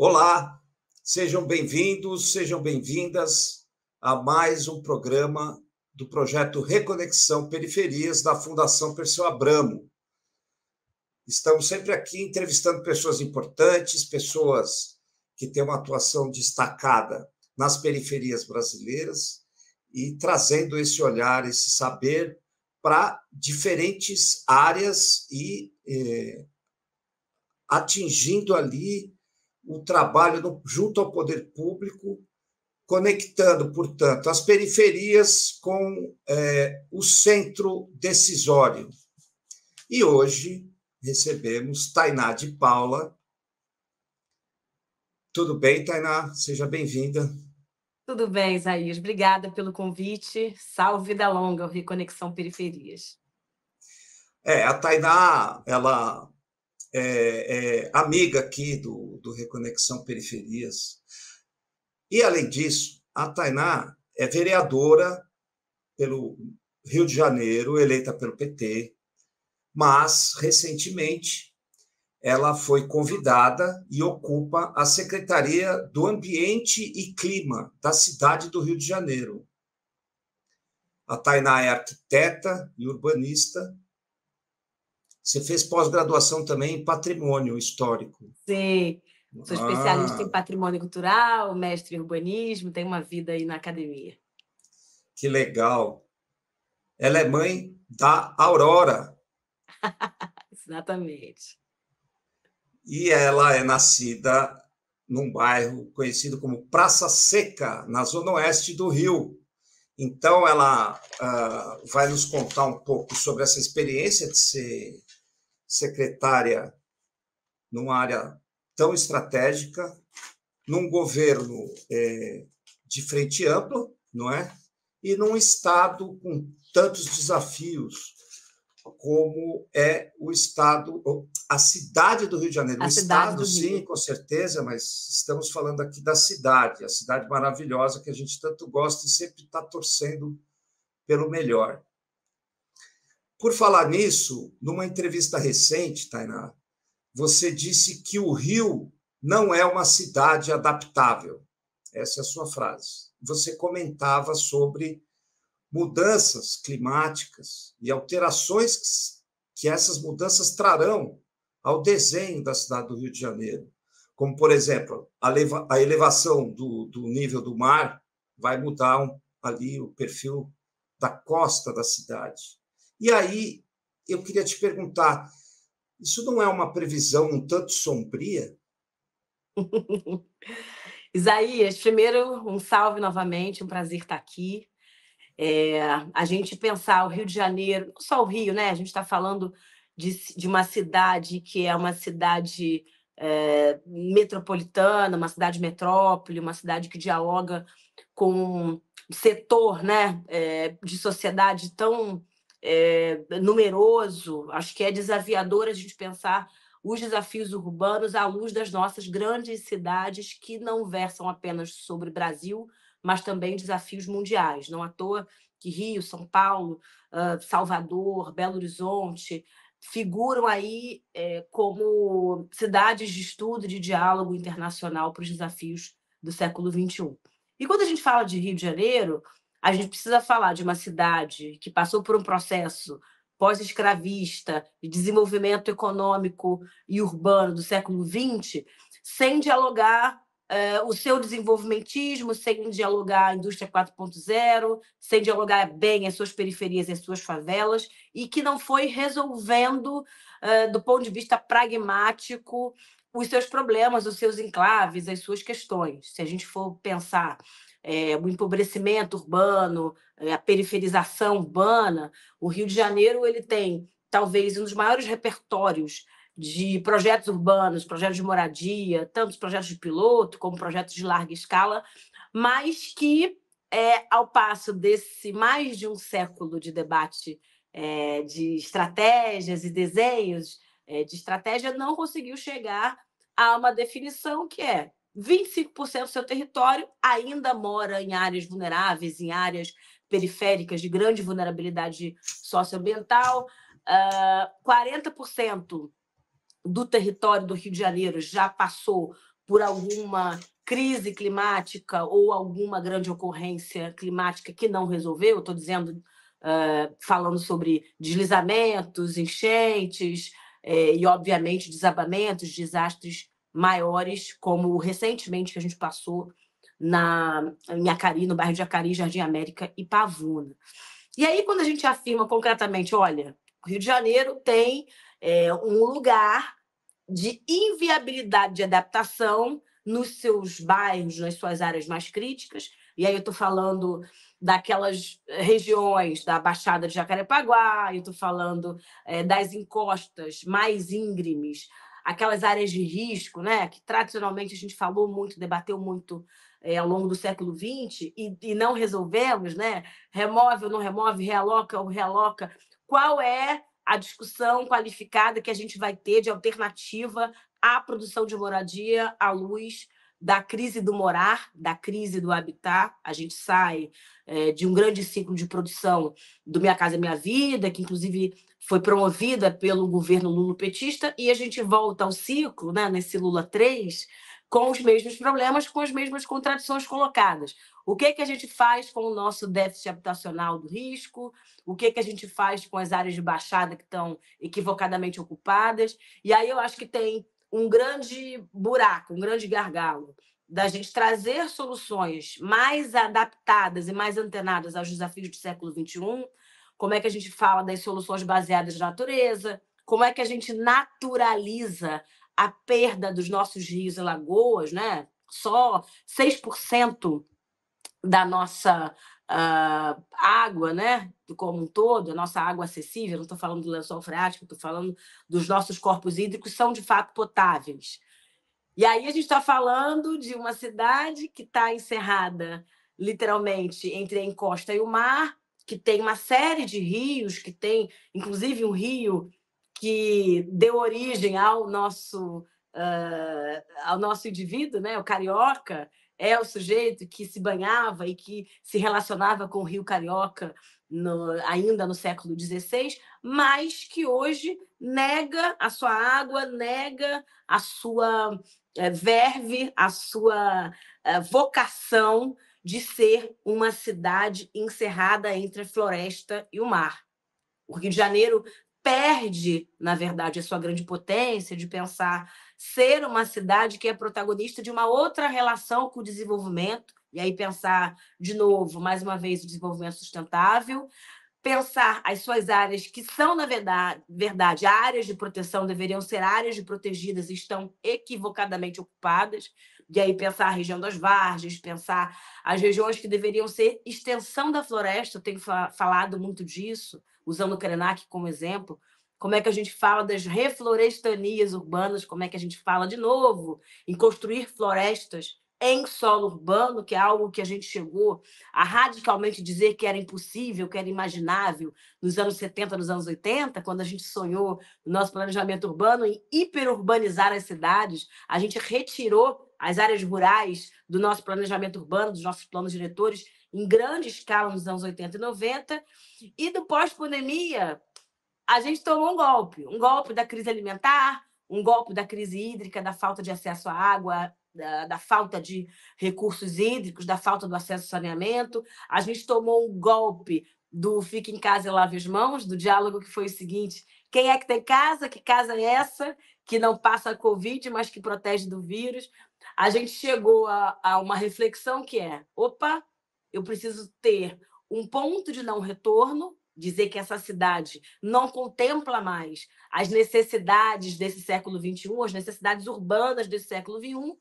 Olá, sejam bem-vindos, sejam bem-vindas a mais um programa do projeto Reconexão Periferias da Fundação Perseu Abramo. Estamos sempre aqui entrevistando pessoas importantes, pessoas que têm uma atuação destacada nas periferias brasileiras e trazendo esse olhar, esse saber para diferentes áreas e eh, atingindo ali o trabalho no, junto ao poder público, conectando, portanto, as periferias com é, o centro decisório. E hoje recebemos Tainá de Paula. Tudo bem, Tainá? Seja bem-vinda. Tudo bem, Isaías. Obrigada pelo convite. Salve da longa, o Reconexão Periferias. É, a Tainá, ela é, é, amiga aqui do, do Reconexão Periferias. E, além disso, a Tainá é vereadora pelo Rio de Janeiro, eleita pelo PT, mas, recentemente, ela foi convidada e ocupa a Secretaria do Ambiente e Clima da cidade do Rio de Janeiro. A Tainá é arquiteta e urbanista você fez pós-graduação também em patrimônio histórico. Sim, sou ah. especialista ah. em patrimônio cultural, mestre em urbanismo, tenho uma vida aí na academia. Que legal. Ela é mãe da Aurora. Exatamente. E ela é nascida num bairro conhecido como Praça Seca, na zona oeste do Rio. Então, ela uh, vai nos contar um pouco sobre essa experiência de ser secretária numa área tão estratégica, num governo é, de frente ampla, não é? E num Estado com tantos desafios como é o Estado, a cidade do Rio de Janeiro. A o Estado, sim, com certeza, mas estamos falando aqui da cidade, a cidade maravilhosa que a gente tanto gosta e sempre está torcendo pelo melhor. Por falar nisso, numa entrevista recente, Tainá, você disse que o Rio não é uma cidade adaptável. Essa é a sua frase. Você comentava sobre mudanças climáticas e alterações que essas mudanças trarão ao desenho da cidade do Rio de Janeiro, como, por exemplo, a, elevação do, do, nível do mar vai mudar um, ali o perfil da costa da cidade. E aí eu queria te perguntar: isso não é uma previsão um tanto sombria? Isaías, primeiro, um salve novamente, um prazer estar aqui. É, a gente pensar o Rio de Janeiro, não só o Rio, né? A gente está falando de, de uma cidade que é uma cidade é, metropolitana, uma cidade metrópole, uma cidade que dialoga com um setor né, é, de sociedade tão é, numeroso, acho que é desafiador a gente pensar os desafios urbanos à luz das nossas grandes cidades que não versam apenas sobre Brasil, mas também desafios mundiais. Não à toa que Rio, São Paulo, Salvador, Belo Horizonte figuram aí eh, como cidades de estudo de diálogo internacional para os desafios do século XXI. E quando a gente fala de Rio de Janeiro, a gente precisa falar de uma cidade que passou por um processo pós-escravista, de desenvolvimento econômico e urbano do século XX, sem dialogar eh, o seu desenvolvimentismo, sem dialogar a indústria 4.0, sem dialogar bem as suas periferias e as suas favelas, e que não foi resolvendo, eh, do ponto de vista pragmático, os seus problemas, os seus enclaves, as suas questões. Se a gente for pensar é, o empobrecimento urbano, eh, a periferização urbana, o Rio de Janeiro ele tem talvez um dos maiores repertórios de projetos urbanos, projetos de moradia, tanto projetos de piloto como projetos de larga escala, mas que, é, ao passo desse mais de um século de debate é, de estratégias e desenhos é, de estratégia, não conseguiu chegar a uma definição que é 25% do seu território ainda mora em áreas vulneráveis, em áreas periféricas de grande vulnerabilidade socioambiental. Uh, ah, 40% do território do Rio de Janeiro já passou por alguma crise climática ou alguma grande ocorrência climática que não resolveu. Estou dizendo, uh, falando sobre deslizamentos, enchentes eh, e, obviamente, desabamentos, desastres maiores, como recentemente que a gente passou na, em Acari, no bairro de Acari, Jardim América e Pavuna. E aí, quando a gente afirma concretamente, olha, o Rio de Janeiro tem é, um lugar de inviabilidade de adaptação nos seus bairros, nas suas áreas mais críticas, e aí eu estou falando daquelas regiões da Baixada de Jacarepaguá, eu estou falando é, das encostas mais íngremes aquelas áreas de risco, né, que tradicionalmente a gente falou muito, debateu muito é, ao longo do século XX e, e não resolvemos, né, remove ou não remove, realoca ou realoca, qual é a discussão qualificada que a gente vai ter de alternativa à produção de moradia à luz da crise do morar, da crise do habitar. A gente sai é, de um grande ciclo de produção do Minha Casa é Minha Vida, que inclusive foi promovida pelo governo Lula petista, e a gente volta ao ciclo, né, nesse Lula 3, com os mesmos problemas, com as mesmas contradições colocadas. O que, que a gente faz com o nosso déficit habitacional do risco? O que, que a gente faz com as áreas de baixada que estão equivocadamente ocupadas? E aí eu acho que tem um grande buraco, um grande gargalo da gente trazer soluções mais adaptadas e mais antenadas aos desafios do século XXI, como é que a gente fala das soluções baseadas na natureza, como é que a gente naturaliza a perda dos nossos rios e lagoas, né? Só 6% da nossa uh, água, né, como um todo, a nossa água acessível, não estou falando do lençol freático, estou falando dos nossos corpos hídricos, são de fato potáveis. E aí a gente está falando de uma cidade que está encerrada, literalmente, entre a encosta e o mar, que tem uma série de rios, que tem, inclusive, um rio que deu origem ao nosso, uh, ao nosso indivíduo, né, o carioca, é o sujeito que se banhava e que se relacionava com o Rio Carioca no, ainda no século XVI, mas que hoje nega a sua água, nega a sua é, verve, a sua é, vocação de ser uma cidade encerrada entre a floresta e o mar. O Rio de Janeiro perde, na verdade, a sua grande potência de pensar ser uma cidade que é protagonista de uma outra relação com o desenvolvimento, e aí pensar, de novo, mais uma vez, o desenvolvimento sustentável, pensar as suas áreas que são, na verdade, verdade, áreas de proteção, deveriam ser áreas de protegidas e estão equivocadamente ocupadas, e aí pensar a região das vargens, pensar as regiões que deveriam ser extensão da floresta, eu tenho falado muito disso, usando o Krenak como exemplo, como é que a gente fala das reflorestanias urbanas, como é que a gente fala de novo em construir florestas em solo urbano, que é algo que a gente chegou a radicalmente dizer que era impossível, que era imaginável nos anos 70, nos anos 80, quando a gente sonhou no nosso planejamento urbano em hiperurbanizar as cidades, a gente retirou as áreas rurais do nosso planejamento urbano, dos nossos planos diretores, em grande escala nos anos 80 e 90, e do pós-pandemia, a gente tomou um golpe, um golpe da crise alimentar, um golpe da crise hídrica, da falta de acesso à água, da, da, falta de recursos hídricos, da falta do acesso ao saneamento. A gente tomou um golpe do fique em casa e lave as mãos, do diálogo que foi o seguinte: quem é que tem casa? Que casa é essa que não passa a Covid, mas que protege do vírus? A gente chegou a, a uma reflexão que é: opa, eu preciso ter um ponto de não retorno dizer que essa cidade não contempla mais as necessidades desse século XXI, as necessidades urbanas desse século XXI,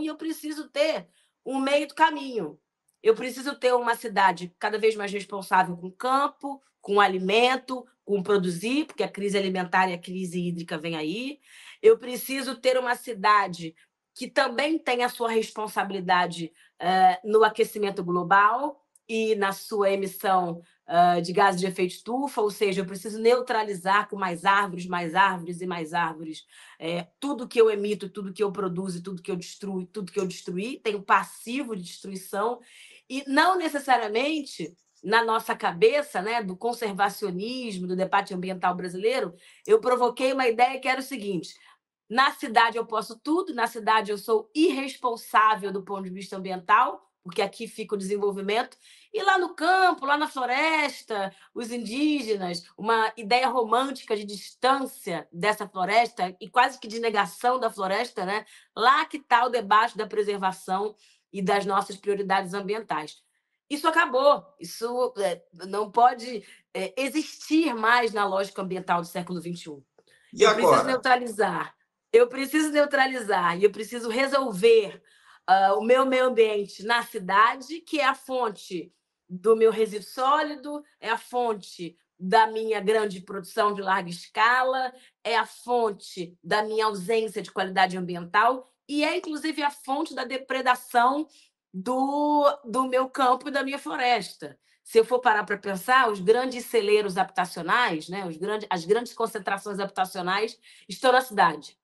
e eu preciso ter um meio do caminho. Eu preciso ter uma cidade cada vez mais responsável com o campo, com o alimento, com produzir, porque a crise alimentar e a crise hídrica vem aí. Eu preciso ter uma cidade que também tem a sua responsabilidade uh, no aquecimento global e na sua emissão uh, de gases de efeito estufa, ou seja, eu preciso neutralizar com mais árvores, mais árvores e mais árvores é, tudo que eu emito, tudo que eu produzo, tudo que eu destruo, tudo que eu destruí, tem um passivo de destruição e não necessariamente na nossa cabeça, né, do conservacionismo, do debate ambiental brasileiro, eu provoquei uma ideia que era o seguinte: na cidade eu posso tudo, na cidade eu sou irresponsável do ponto de vista ambiental, porque aqui fica o desenvolvimento, e lá no campo, lá na floresta, os indígenas, uma ideia romântica de distância dessa floresta e quase que de negação da floresta, né? Lá que está o debate da preservação e das nossas prioridades ambientais. Isso acabou, isso é, não pode é, existir mais na lógica ambiental do século XXI. E eu agora? preciso neutralizar, eu preciso neutralizar e eu preciso resolver uh, o meu meio ambiente na cidade, que é a fonte do meu resíduo sólido, é a fonte da minha grande produção de larga escala, é a fonte da minha ausência de qualidade ambiental e é, inclusive, a fonte da depredação do, do meu campo e da minha floresta. Se eu for parar para pensar, os grandes celeiros habitacionais, né, os grandes, as grandes concentrações habitacionais estão na cidade.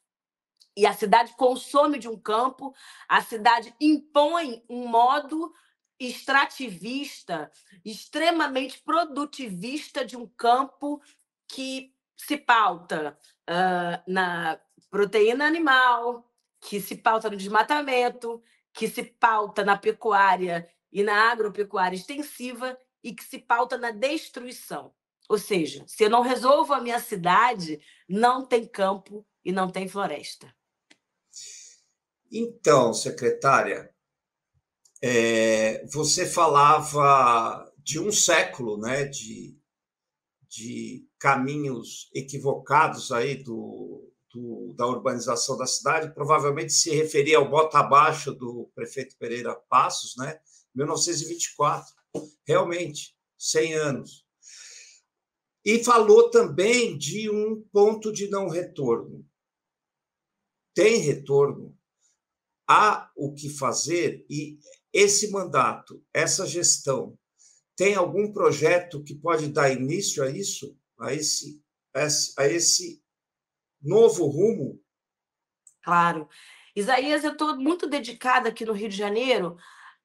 E a cidade consome de um campo, a cidade impõe um modo extrativista, extremamente produtivista de um campo que se pauta uh, na proteína animal, que se pauta no desmatamento, que se pauta na pecuária e na agropecuária extensiva e que se pauta na destruição. Ou seja, se eu não resolvo a minha cidade, não tem campo e não tem floresta. Então, secretária, é, você falava de um século né, de, de caminhos equivocados aí do, do, da urbanização da cidade, provavelmente se referia ao bota abaixo do prefeito Pereira Passos, né, 1924, realmente, 100 anos. E falou também de um ponto de não retorno. Tem retorno, há o que fazer e esse mandato, essa gestão, tem algum projeto que pode dar início a isso, a esse, a esse novo rumo? Claro. Isaías, eu estou muito dedicada aqui no Rio de Janeiro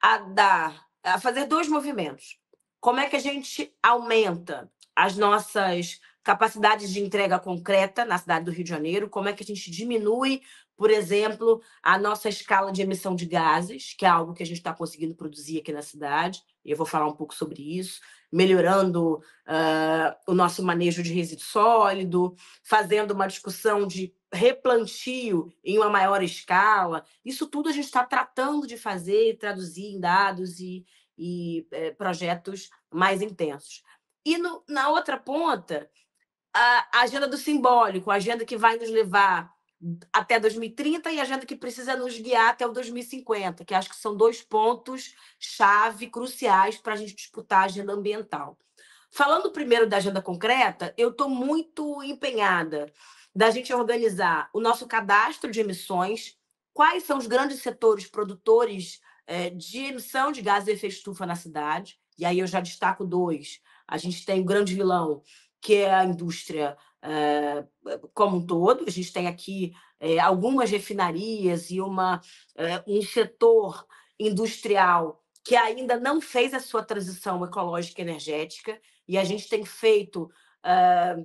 a dar, a fazer dois movimentos. Como é que a gente aumenta as nossas capacidades de entrega concreta na cidade do Rio de Janeiro, como é que a gente diminui por exemplo, a nossa escala de emissão de gases, que é algo que a gente está conseguindo produzir aqui na cidade, e eu vou falar um pouco sobre isso, melhorando uh, o nosso manejo de resíduo sólido, fazendo uma discussão de replantio em uma maior escala. Isso tudo a gente está tratando de fazer e traduzir em dados e, e é, projetos mais intensos. E no, na outra ponta, a, a agenda do simbólico, a agenda que vai nos levar até 2030 e a agenda que precisa nos guiar até o 2050, que acho que são dois pontos chave cruciais para a gente disputar a agenda ambiental. Falando primeiro da agenda concreta, eu estou muito empenhada da gente organizar o nosso cadastro de emissões, quais são os grandes setores produtores é, de emissão de gases de efeito estufa na cidade, e aí eu já destaco dois. A gente tem o grande vilão, que é a indústria eh, como um todo. A gente tem aqui eh, algumas refinarias e uma, eh, um setor industrial que ainda não fez a sua transição ecológica e energética, e a gente tem feito ah,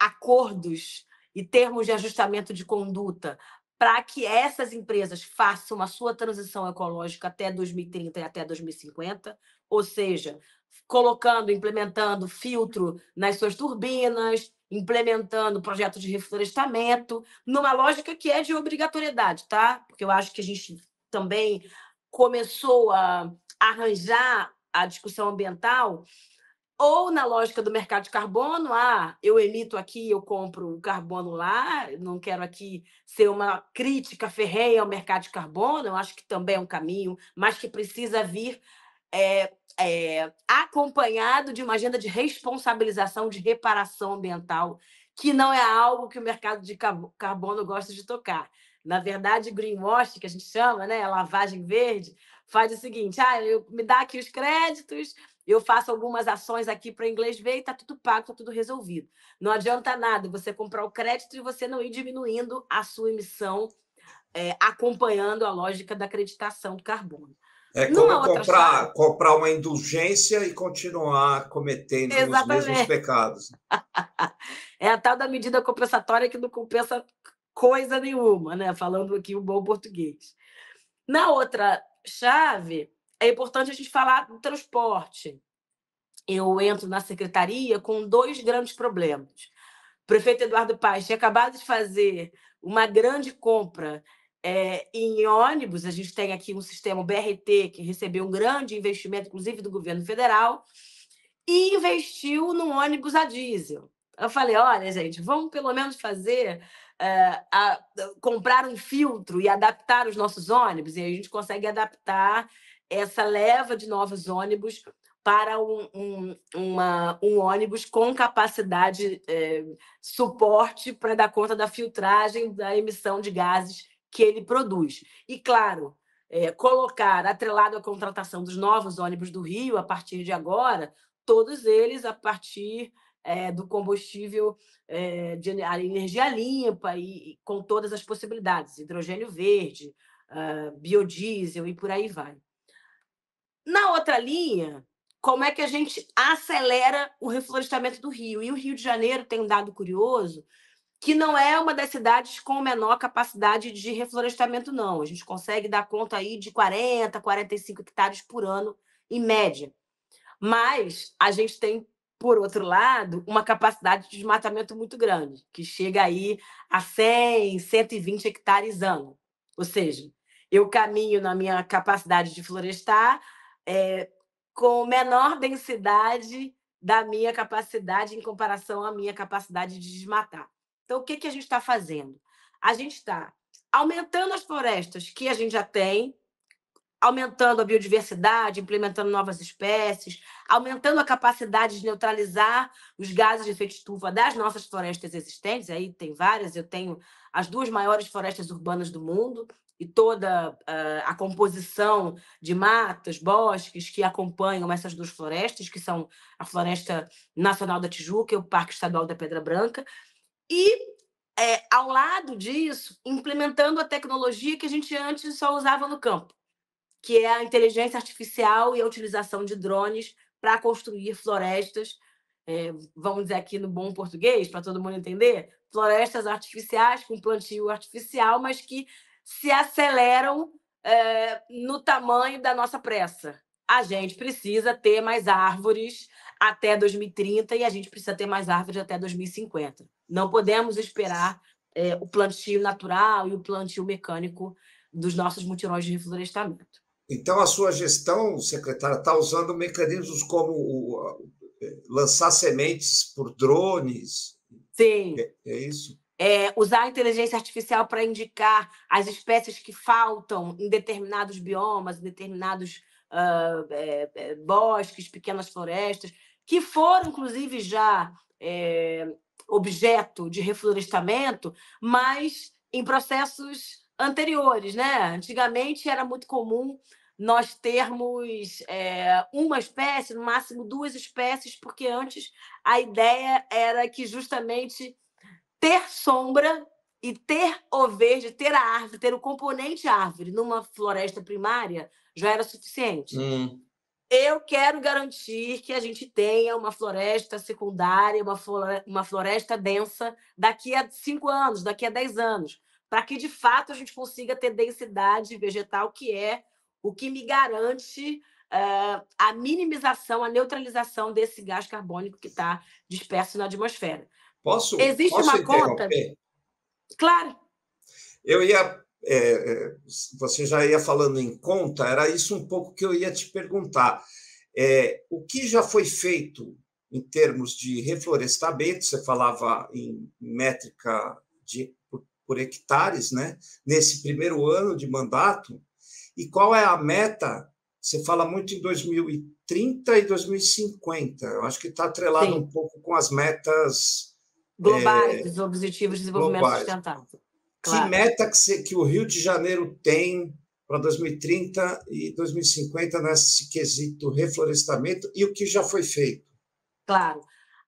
acordos e termos de ajustamento de conduta para que essas empresas façam a sua transição ecológica até 2030 e até 2050, ou seja, colocando, implementando filtro nas suas turbinas, implementando projetos de reflorestamento, numa lógica que é de obrigatoriedade, tá? Porque eu acho que a gente também começou a arranjar a discussão ambiental ou na lógica do mercado de carbono, ah, eu emito aqui, eu compro o carbono lá, não quero aqui ser uma crítica ferrenha ao mercado de carbono, eu acho que também é um caminho, mas que precisa vir é, é, acompanhado de uma agenda de responsabilização, de reparação ambiental, que não é algo que o mercado de carbono gosta de tocar. Na verdade, greenwash, que a gente chama, né, lavagem verde, faz o seguinte: ah, eu, me dá aqui os créditos, eu faço algumas ações aqui para o inglês ver e está tudo pago, está tudo resolvido. Não adianta nada você comprar o crédito e você não ir diminuindo a sua emissão, é, acompanhando a lógica da acreditação do carbono. É como Numa é comprar, comprar uma indulgência e continuar cometendo Exatamente. os mesmos pecados. é a tal da medida compensatória que não compensa coisa nenhuma, né? Falando aqui o um bom português. Na outra chave, é importante a gente falar do transporte. Eu entro na secretaria com dois grandes problemas. O prefeito Eduardo Paes tinha acabado de fazer uma grande compra é, em ônibus, a gente tem aqui um sistema BRT que recebeu um grande investimento, inclusive do governo federal, e investiu no ônibus a diesel. Eu falei, olha, gente, vamos pelo menos fazer é, a, comprar um filtro e adaptar os nossos ônibus, e aí a gente consegue adaptar essa leva de novos ônibus para um, um, uma, um ônibus com capacidade é, suporte para dar conta da filtragem da emissão de gases que ele produz. E, claro, é, colocar atrelado à contratação dos novos ônibus do Rio a partir de agora, todos eles a partir é, do combustível é, de energia limpa e, e, com todas as possibilidades, hidrogênio verde, uh, biodiesel e por aí vai. Na outra linha, como é que a gente acelera o reflorestamento do Rio? E o Rio de Janeiro tem um dado curioso que não é uma das cidades com menor capacidade de reflorestamento, não. A gente consegue dar conta aí de 40, 45 hectares por ano, em média. Mas a gente tem, por outro lado, uma capacidade de desmatamento muito grande, que chega aí a 100, 120 hectares ano. Ou seja, eu caminho na minha capacidade de florestar é, com menor densidade da minha capacidade em comparação à minha capacidade de desmatar. Então, o que, que a gente está fazendo? A gente está aumentando as florestas que a gente já tem, aumentando a biodiversidade, implementando novas espécies, aumentando a capacidade de neutralizar os gases de efeito estufa das nossas florestas existentes. Aí tem várias, eu tenho as duas maiores florestas urbanas do mundo e toda ah, a composição de matas, bosques que acompanham essas duas florestas, que são a Floresta Nacional da Tijuca e o Parque Estadual da Pedra Branca. E, é, ao lado disso, implementando a tecnologia que a gente antes só usava no campo, que é a inteligência artificial e a utilização de drones para construir florestas, é, vamos dizer aqui no bom português, para todo mundo entender, florestas artificiais com plantio artificial, mas que se aceleram é, no tamanho da nossa pressa. A gente precisa ter mais árvores, até 2030 e a gente precisa ter mais árvores até 2050. Não podemos esperar é, o plantio natural e o plantio mecânico dos nossos mutirões de reflorestamento. Então, a sua gestão, secretária, está usando mecanismos como o, é, lançar sementes por drones? Sim. É, é isso? É, usar a inteligência artificial para indicar as espécies que faltam em determinados biomas, em determinados uh, é, é, bosques, pequenas florestas, que foram, inclusive, já eh, objeto de reflorestamento, mas em processos anteriores. Né? Antigamente era muito comum nós termos é, uma espécie, no máximo duas espécies, porque antes a ideia era que justamente ter sombra e ter o verde, ter a árvore, ter o componente árvore numa floresta primária já era suficiente. Hum. Eu quero garantir que a gente tenha uma floresta secundária, uma floresta, uma floresta densa daqui a cinco anos, daqui a dez anos, para que de fato a gente consiga ter densidade vegetal, que é o que me garante uh, a minimização, a neutralização desse gás carbônico que está disperso na atmosfera. Posso, Existe posso uma conta. Claro. Eu ia. É, é, você já ia falando em conta, era isso um pouco que eu ia te perguntar. É, o que já foi feito em termos de reflorestamento, você falava em métrica de, por, por hectares, né? nesse primeiro ano de mandato, e qual é a meta? Você fala muito em 2030 e 2050, eu acho que está atrelado Sim. um pouco com as metas Globais, é, os Objetivos de Desenvolvimento globais. Sustentável. Claro. Que meta que, se, que o Rio de Janeiro tem para 2030 e 2050 nesse quesito reflorestamento e o que já foi feito? Claro.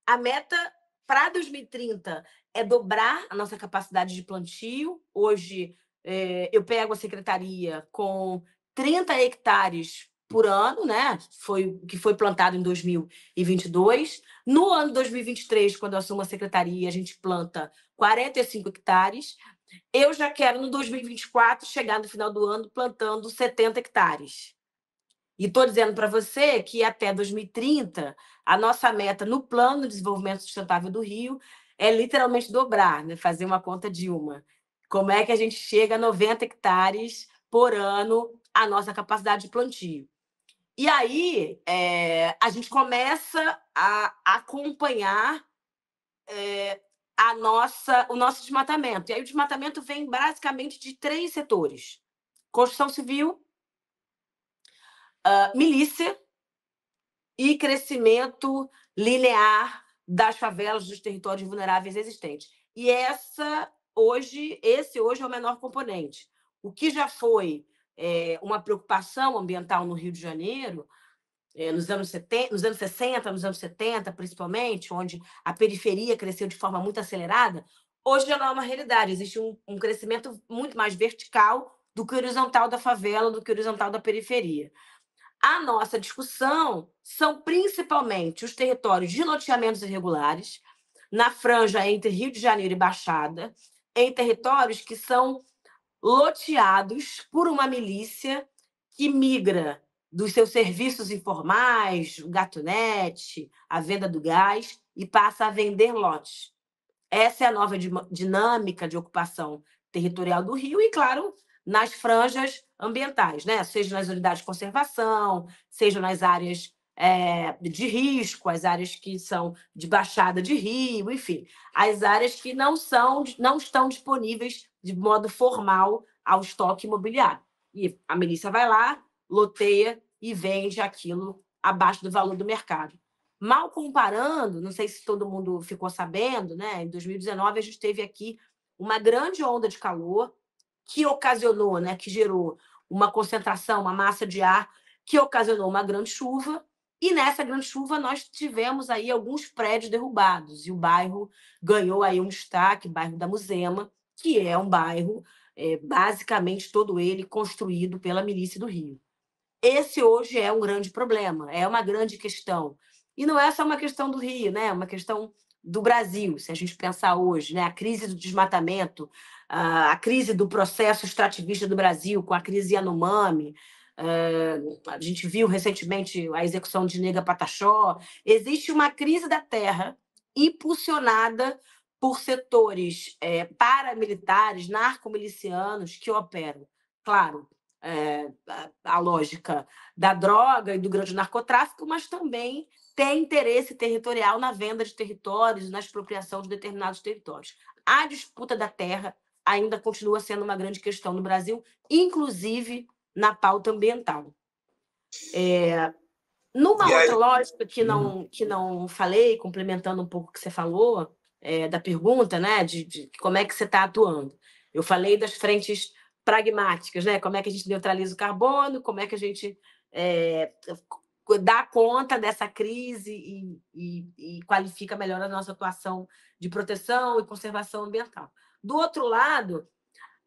A meta para 2030 é dobrar a nossa capacidade de plantio. Hoje, é, eu pego a secretaria com 30 hectares por ano, né? Foi que foi plantado em 2022. No ano 2023, quando eu assumo a secretaria, a gente planta 45 hectares. Eu já quero no 2024 chegar no final do ano plantando 70 hectares. E estou dizendo para você que até 2030 a nossa meta no plano de desenvolvimento sustentável do Rio é literalmente dobrar, né? fazer uma conta de uma. Como é que a gente chega a 90 hectares por ano a nossa capacidade de plantio? E aí é, a gente começa a acompanhar é, a nossa, o nosso desmatamento. E aí o desmatamento vem basicamente de três setores: construção civil, uh, milícia e crescimento linear das favelas dos territórios vulneráveis existentes. E essa hoje, esse hoje é o menor componente. O que já foi é, uma preocupação ambiental no Rio de Janeiro, é, nos, anos 70, nos anos 60, nos anos 70, principalmente, onde a periferia cresceu de forma muito acelerada, hoje já não é uma realidade. Existe um, um crescimento muito mais vertical do que horizontal da favela, do que horizontal da periferia. A nossa discussão são principalmente os territórios de loteamentos irregulares, na franja entre Rio de Janeiro e Baixada, em territórios que são loteados por uma milícia que migra dos seus serviços informais, o gatunete, a venda do gás, e passa a vender lotes. Essa é a nova dinâmica de ocupação territorial do Rio e, claro, nas franjas ambientais, né? seja nas unidades de conservação, seja nas áreas é, de risco, as áreas que são de baixada de rio, enfim, as áreas que não, são, não estão disponíveis de modo formal ao estoque imobiliário. E a milícia vai lá, loteia e vende aquilo abaixo do valor do mercado. Mal comparando, não sei se todo mundo ficou sabendo, né? Em 2019 a gente teve aqui uma grande onda de calor que ocasionou, né, que gerou uma concentração, uma massa de ar que ocasionou uma grande chuva. E nessa grande chuva nós tivemos aí alguns prédios derrubados e o bairro ganhou aí um destaque, o bairro da Muzema, que é um bairro é, basicamente todo ele construído pela milícia do Rio. Esse hoje é um grande problema, é uma grande questão. E não é só uma questão do Rio, né? É uma questão do Brasil, se a gente pensar hoje, né? A crise do desmatamento, a crise do processo extrativista do Brasil com a crise Yanomami, eh, a gente viu recentemente a execução de Nega Pataxó. Existe uma crise da terra impulsionada por setores é, paramilitares, narcomilicianos que operam. Claro, é, a, a lógica da droga e do grande narcotráfico, mas também tem interesse territorial na venda de territórios, na expropriação de determinados territórios. A disputa da terra ainda continua sendo uma grande questão no Brasil, inclusive na pauta ambiental. É, numa outra lógica que hum. não, que não falei, complementando um pouco o que você falou, é, da pergunta, né, de, de como é que você está atuando. Eu falei das frentes pragmáticas, né? Como é que a gente neutraliza o carbono, como é que a gente é, dá conta dessa crise e, e, e, qualifica melhor a nossa atuação de proteção e conservação ambiental. Do outro lado,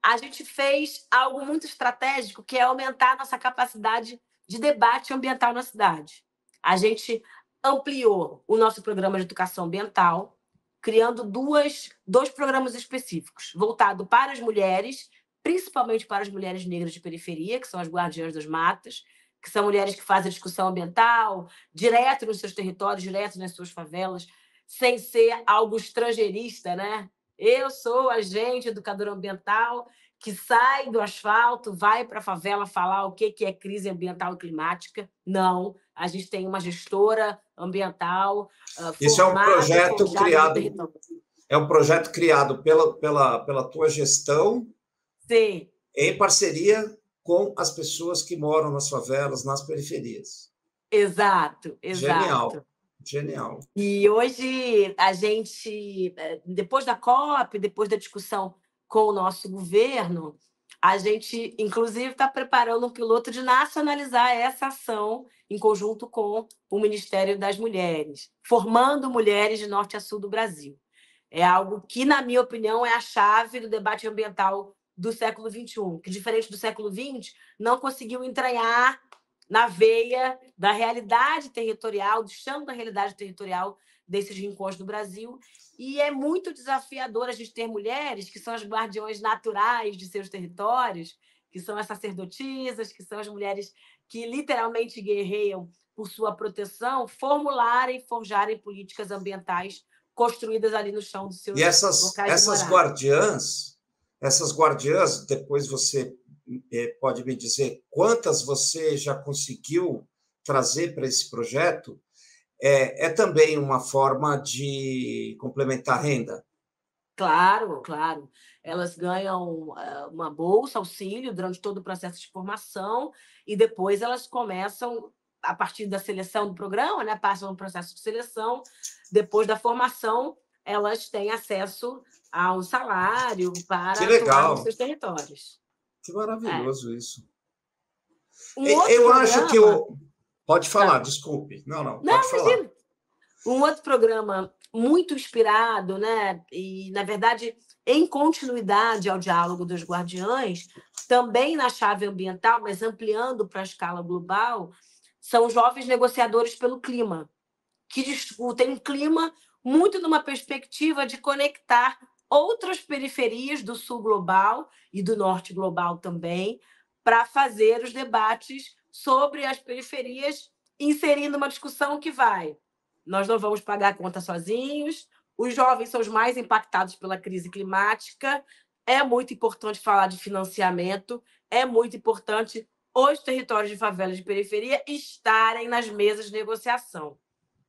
a gente fez algo muito estratégico, que é aumentar a nossa capacidade de debate ambiental na cidade. A gente ampliou o nosso programa de educação ambiental, criando duas, dois programas específicos, voltado para as mulheres, principalmente para as mulheres negras de periferia, que são as guardiãs das matas, que são mulheres que fazem a discussão ambiental direto nos seus territórios, direto nas suas favelas, sem ser algo estrangeirista, né? Eu sou agente educadora ambiental que sai do asfalto, vai para a favela falar o que, que é crise ambiental e climática. Não, a gente tem uma gestora ambiental. Uh, ah, Isso formada, é um projeto criado. É um projeto criado pela, pela, pela tua gestão. Sim. Em parceria com as pessoas que moram nas favelas, nas periferias. Exato, exato. Genial. Genial. E hoje a gente, eh, depois da COP, depois da discussão com o nosso governo, a gente, inclusive, está preparando um piloto de nacionalizar essa ação em conjunto com o Ministério das Mulheres, formando mulheres de norte a sul do Brasil. É algo que, na minha opinião, é a chave do debate ambiental do século XXI, que, diferente do século XX, não conseguiu entranhar na veia da realidade territorial, do chão da realidade territorial desses rincões do Brasil. E é muito desafiador a gente ter mulheres que são as guardiões naturais de seus territórios, que são as sacerdotisas, que são as mulheres que literalmente guerreiam por sua proteção, formularem, forjarem políticas ambientais construídas ali no chão dos seus e essas, locais essas guardiãs, essas guardiãs, depois você é, pode me dizer quantas você já conseguiu trazer para esse projeto? é, é também uma forma de complementar a renda? Claro, claro. Elas ganham eh, uma bolsa, auxílio durante todo o processo de formação e depois elas começam a partir da seleção do programa, né? Passam no processo de seleção, depois da formação elas têm acesso ao salário para atuar legal. os seus territórios. Que maravilhoso é. isso. Um eu, eu acho que o Pode tá. falar, desculpe. Não, não. Não, Um outro programa muito inspirado, né? E, na verdade, em continuidade ao diálogo dos guardiães, também na chave ambiental, mas ampliando para a escala global, são jovens negociadores pelo clima, que discutem o clima muito numa perspectiva de conectar outras periferias do sul global e do norte global também, para fazer os debates sobre as periferias, inserindo uma discussão que vai. Nós não vamos pagar a conta sozinhos, os jovens são os mais impactados pela crise climática, é muito importante falar de financiamento, é muito importante os territórios de favelas de periferia estarem nas mesas de negociação.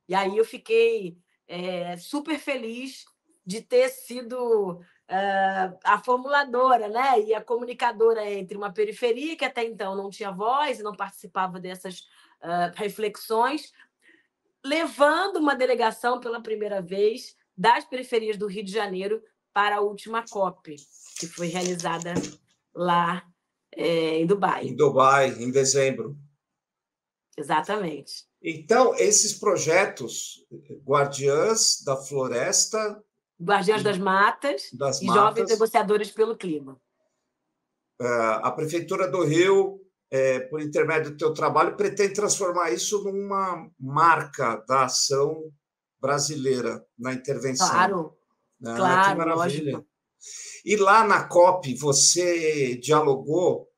E aí eu fiquei é, super feliz de ter sido uh, a formuladora né, e a comunicadora entre uma periferia que até então não tinha voz e não participava dessas uh, reflexões, levando uma delegação pela primeira vez das periferias do Rio de Janeiro para a última COP, que foi realizada lá é, em Dubai. Em Dubai, em dezembro. Exatamente. Então, esses projetos, Guardiãs da Floresta, Guardiões das Matas das e Matas. Jovens Negociadores pelo Clima. É, a Prefeitura do Rio, é, por intermédio do teu trabalho, pretende transformar isso numa marca da ação brasileira na intervenção. Claro, né? claro, que maravilha. E lá na COP, você dialogou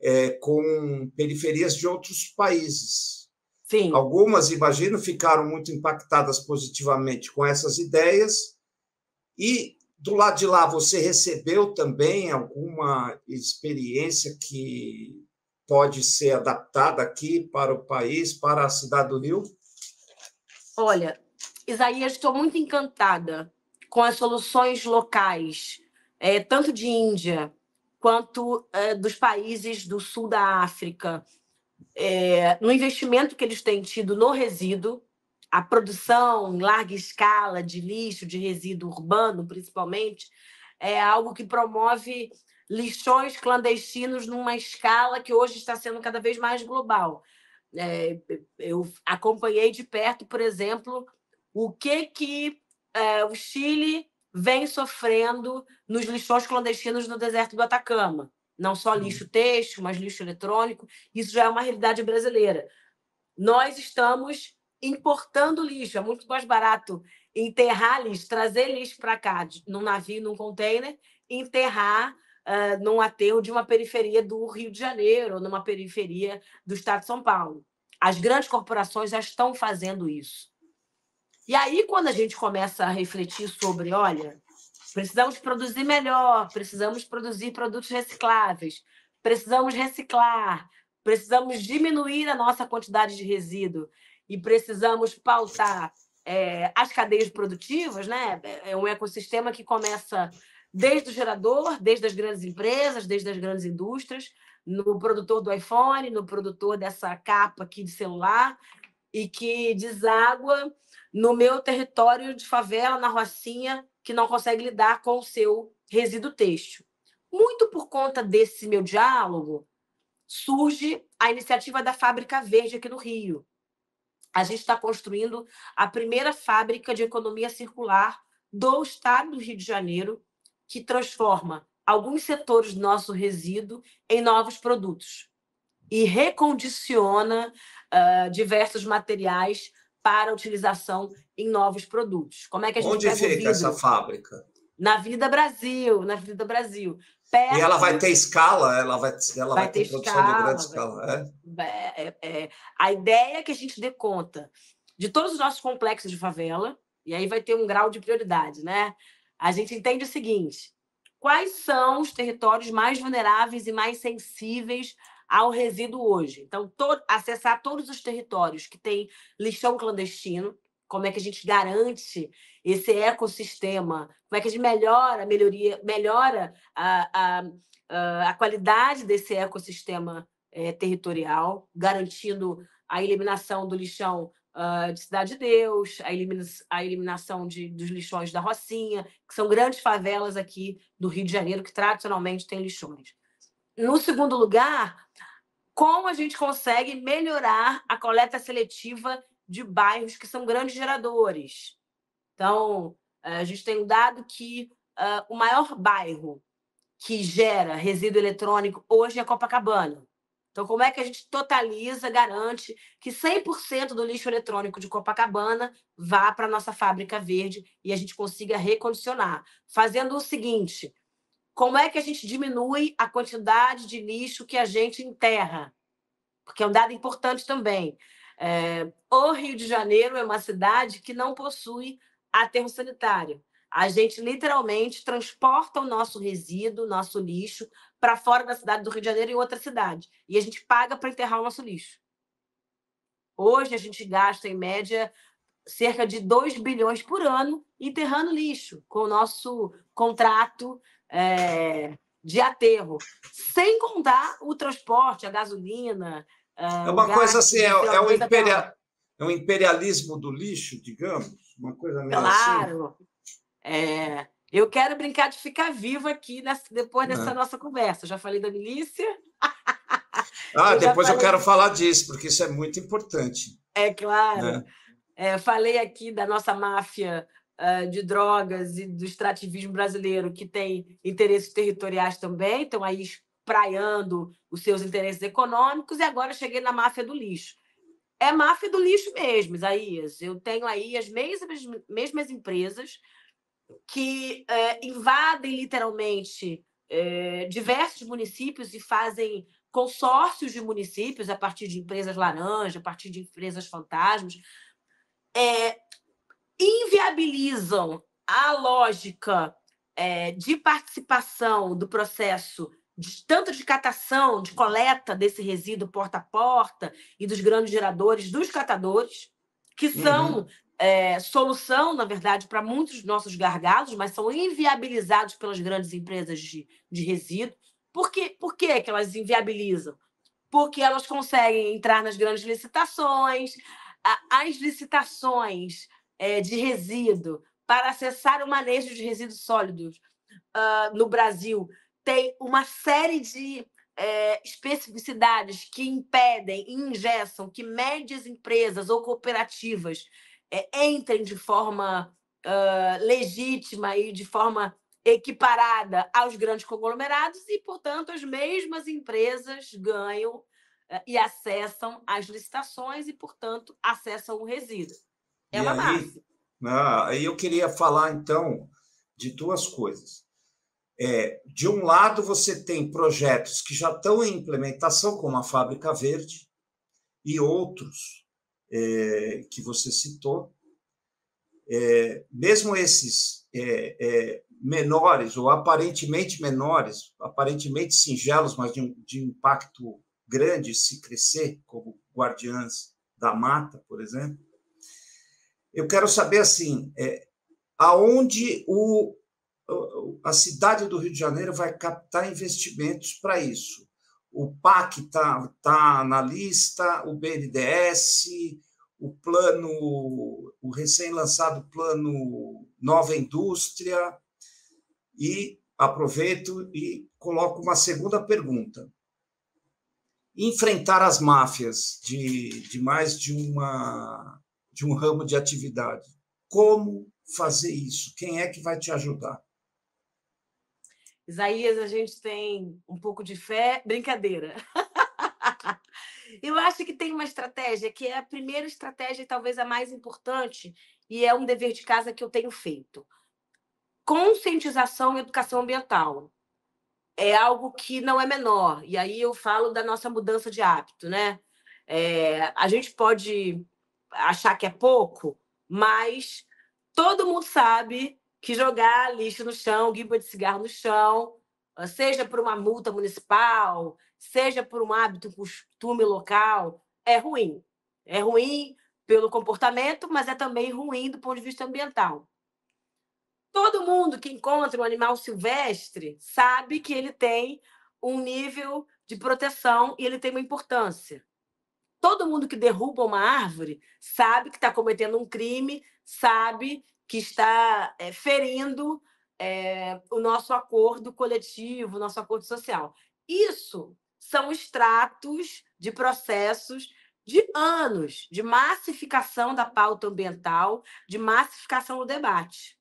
é, com periferias de outros países. Sim. Algumas, imagino, ficaram muito impactadas positivamente com essas ideias e do lado de lá, você recebeu também alguma experiência que pode ser adaptada aqui para o país, para a cidade do Rio? Olha, Isaías, estou muito encantada com as soluções locais, é, tanto de Índia quanto é, dos países do sul da África, é, no investimento que eles têm tido no resíduo, a produção em larga escala de lixo, de resíduo urbano, principalmente, é algo que promove lixões clandestinos numa escala que hoje está sendo cada vez mais global. É, eu acompanhei de perto, por exemplo, o que que é, o Chile vem sofrendo nos lixões clandestinos no deserto do Atacama. Não só lixo textil, mas lixo eletrônico. Isso já é uma realidade brasileira. Nós estamos importando lixo. É muito mais barato enterrar lixo, trazer lixo para cá, num navio, num container, enterrar uh, num aterro de uma periferia do Rio de Janeiro, ou numa periferia do estado de São Paulo. As grandes corporações já estão fazendo isso. E aí, quando a gente começa a refletir sobre, olha, precisamos produzir melhor, precisamos produzir produtos recicláveis, precisamos reciclar, precisamos diminuir a nossa quantidade de resíduo, e precisamos pautar é, as cadeias produtivas, né? É um ecossistema que começa desde o gerador, desde as grandes empresas, desde as grandes indústrias, no produtor do iPhone, no produtor dessa capa aqui de celular, e que deságua no meu território de favela, na Rocinha, que não consegue lidar com o seu resíduo têxtil. Muito por conta desse meu diálogo, surge a iniciativa da Fábrica Verde aqui no Rio, a gente está construindo a primeira fábrica de economia circular do estado do Rio de Janeiro, que transforma alguns setores do nosso resíduo em novos produtos e recondiciona uh, diversos materiais para utilização em novos produtos. Como é que a gente Onde fica essa fábrica? Na Vida Brasil, na Vida Brasil. Perto e ela vai ter escala, ela vai, ela vai, vai ter, ter produção escala, de grande escala. É. Vai, é. É, é. A ideia é que a gente dê conta de todos os nossos complexos de favela, e aí vai ter um grau de prioridade, né? A gente entende o seguinte: quais são os territórios mais vulneráveis e mais sensíveis ao resíduo hoje? Então, acessar todos os territórios que têm lixão clandestino, como é que a gente garante esse ecossistema, como é que a gente melhora, melhoria, melhora a, a, a qualidade desse ecossistema é, territorial, garantindo a eliminação do lixão uh, de Cidade de Deus, a, elimina a eliminação de, dos lixões da Rocinha, que são grandes favelas aqui do Rio de Janeiro, que tradicionalmente tem lixões. No segundo lugar, como a gente consegue melhorar a coleta seletiva de bairros que são grandes geradores. Então, eh, a gente tem um dado que uh, o maior bairro que gera resíduo eletrônico hoje é Copacabana. Então, como é que a gente totaliza, garante que 100% do lixo eletrônico de Copacabana vá para a nossa fábrica verde e a gente consiga recondicionar? Fazendo o seguinte: como é que a gente diminui a quantidade de lixo que a gente enterra? Porque é um dado importante também. É, o Rio de Janeiro é uma cidade que não possui aterro sanitário. A gente literalmente transporta o nosso resíduo, nosso lixo, para fora da cidade do Rio de Janeiro e outra cidade. E a gente paga para enterrar o nosso lixo. Hoje a gente gasta, em média, cerca de 2 bilhões por ano enterrando lixo com o nosso contrato é, de aterro. Sem contar o transporte, a gasolina, Uh, é uma coisa assim, é, é, um tá imperial, é um imperialismo do lixo, digamos, uma coisa meio assim? Claro. Assim. É, eu quero brincar de ficar vivo aqui nessa, depois dessa Não. É. nossa conversa. já falei da milícia. ah, eu depois eu quero falar disso, porque isso é muito importante. É claro. Né? É, falei aqui da nossa máfia uh, de drogas e do extrativismo brasileiro, que tem interesses territoriais também, estão aí praiando os seus interesses econômicos e agora cheguei na máfia do lixo. É máfia do lixo mesmo, Isaías. Eu tenho aí as mesmas, mesmas empresas que é, invadem literalmente é, diversos municípios e fazem consórcios de municípios a partir de empresas laranja, a partir de empresas fantasmas, é, inviabilizam a lógica é, de participação do processo de, tanto de catação, de coleta desse resíduo porta a porta e dos grandes geradores, dos catadores, que são uhum. é, solução, na verdade, para muitos dos nossos gargalos, mas são inviabilizados pelas grandes empresas de, de resíduo. Por, quê? Por quê que elas inviabilizam? Porque elas conseguem entrar nas grandes licitações, as licitações é, de resíduo para acessar o manejo de resíduos sólidos uh, no Brasil tem uma série de é, especificidades que impedem e ingessam que médias empresas ou cooperativas é, entrem de forma uh, legítima e de forma equiparada aos grandes conglomerados e, portanto, as mesmas empresas ganham uh, e acessam as licitações e, portanto, acessam o resíduo. É e uma aí, Ah, eu queria falar, então, de duas coisas. É, de um lado, você tem projetos que já estão em implementação, como a Fábrica Verde, e outros é, que você citou. É, mesmo esses é, é, menores, ou aparentemente menores, aparentemente singelos, mas de, de impacto grande se crescer, como Guardiãs da Mata, por exemplo, eu quero saber assim, é, aonde o a cidade do Rio de Janeiro vai captar investimentos para isso. O PAC está tá na lista, o BNDES, o plano, o recém-lançado plano Nova Indústria. E aproveito e coloco uma segunda pergunta. Enfrentar as máfias de, de mais de, uma, de um ramo de atividade. Como fazer isso? Quem é que vai te ajudar? Isaías, a gente tem um pouco de fé, brincadeira. Eu acho que tem uma estratégia que é a primeira estratégia e talvez a mais importante, e é um dever de casa que eu tenho feito. Conscientização e educação ambiental. É algo que não é menor. E aí eu falo da nossa mudança de hábito, né? É, a gente pode achar que é pouco, mas todo mundo sabe que jogar lixo no chão, guimba de cigarro no chão, ah, seja por uma multa municipal, seja por um hábito, costume local, é ruim. É ruim pelo comportamento, mas é também ruim do ponto de vista ambiental. Todo mundo que encontra um animal silvestre sabe que ele tem um nível de proteção e ele tem uma importância. Todo mundo que derruba uma árvore sabe que está cometendo um crime, sabe que está é, ferindo é, o nosso acordo coletivo, o nosso acordo social. Isso são extratos de processos de anos de massificação da pauta ambiental, de massificação do debate.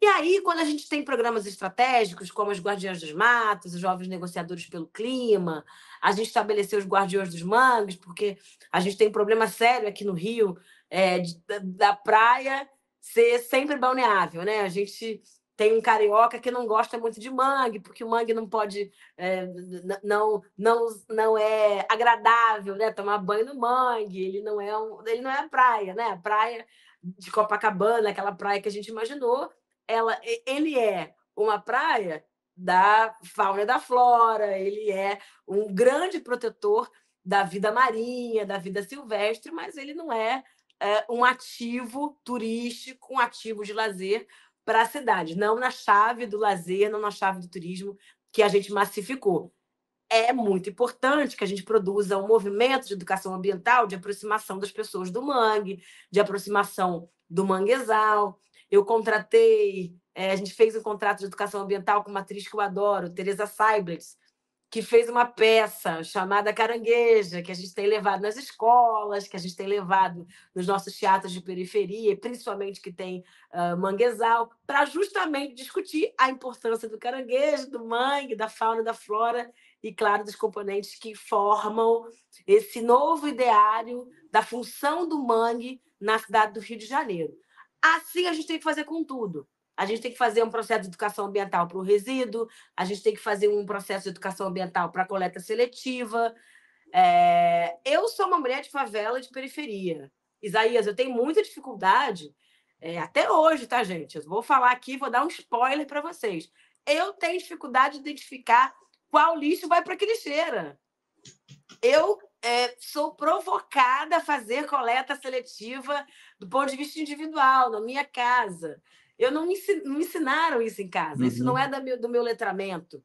E aí, quando a gente tem programas estratégicos, como os Guardiões dos Matos, os Jovens Negociadores pelo Clima, a gente estabeleceu os Guardiões dos Mangues, porque a gente tem um problema sério aqui no Rio, é, da praia ser sempre balneável, né? A gente tem um carioca que não gosta muito de mangue, porque o mangue não pode, é, não, não, não é agradável, né? Tomar banho no mangue, ele não é um, ele não é praia, né? A praia de Copacabana, aquela praia que a gente imaginou, ela, ele é uma praia da fauna e da flora, ele é um grande protetor da vida marinha, da vida silvestre, mas ele não é é, um ativo turístico, um ativo de lazer para a cidade, não na chave do lazer, não na chave do turismo que a gente massificou. É muito importante que a gente produza um movimento de educação ambiental, de aproximação das pessoas do mangue, de aproximação do manguezal. Eu contratei, é, a gente fez um contrato de educação ambiental com uma atriz que eu adoro, Teresa Seiblitz, que fez uma peça chamada Carangueja, que a gente tem levado nas escolas, que a gente tem levado nos nossos teatros de periferia, principalmente que tem uh, manguezal, para justamente discutir a importância do caranguejo, do mangue, da fauna, da flora e, claro, dos componentes que formam esse novo ideário da função do mangue na cidade do Rio de Janeiro. Assim a gente tem que fazer com tudo. A gente tem que fazer um processo de educação ambiental para o resíduo, a gente tem que fazer um processo de educação ambiental para a coleta seletiva. É... Eu sou uma mulher de favela de periferia. Isaías, eu tenho muita dificuldade, é, até hoje, tá, gente? Eu vou falar aqui, vou dar um spoiler para vocês. Eu tenho dificuldade de identificar qual lixo vai para que lixeira. Eu é, sou provocada a fazer coleta seletiva do ponto de vista individual, na minha casa. Eu não me, não me ensinaram isso em casa. Uhum. Isso não uhum. é meu, do meu letramento.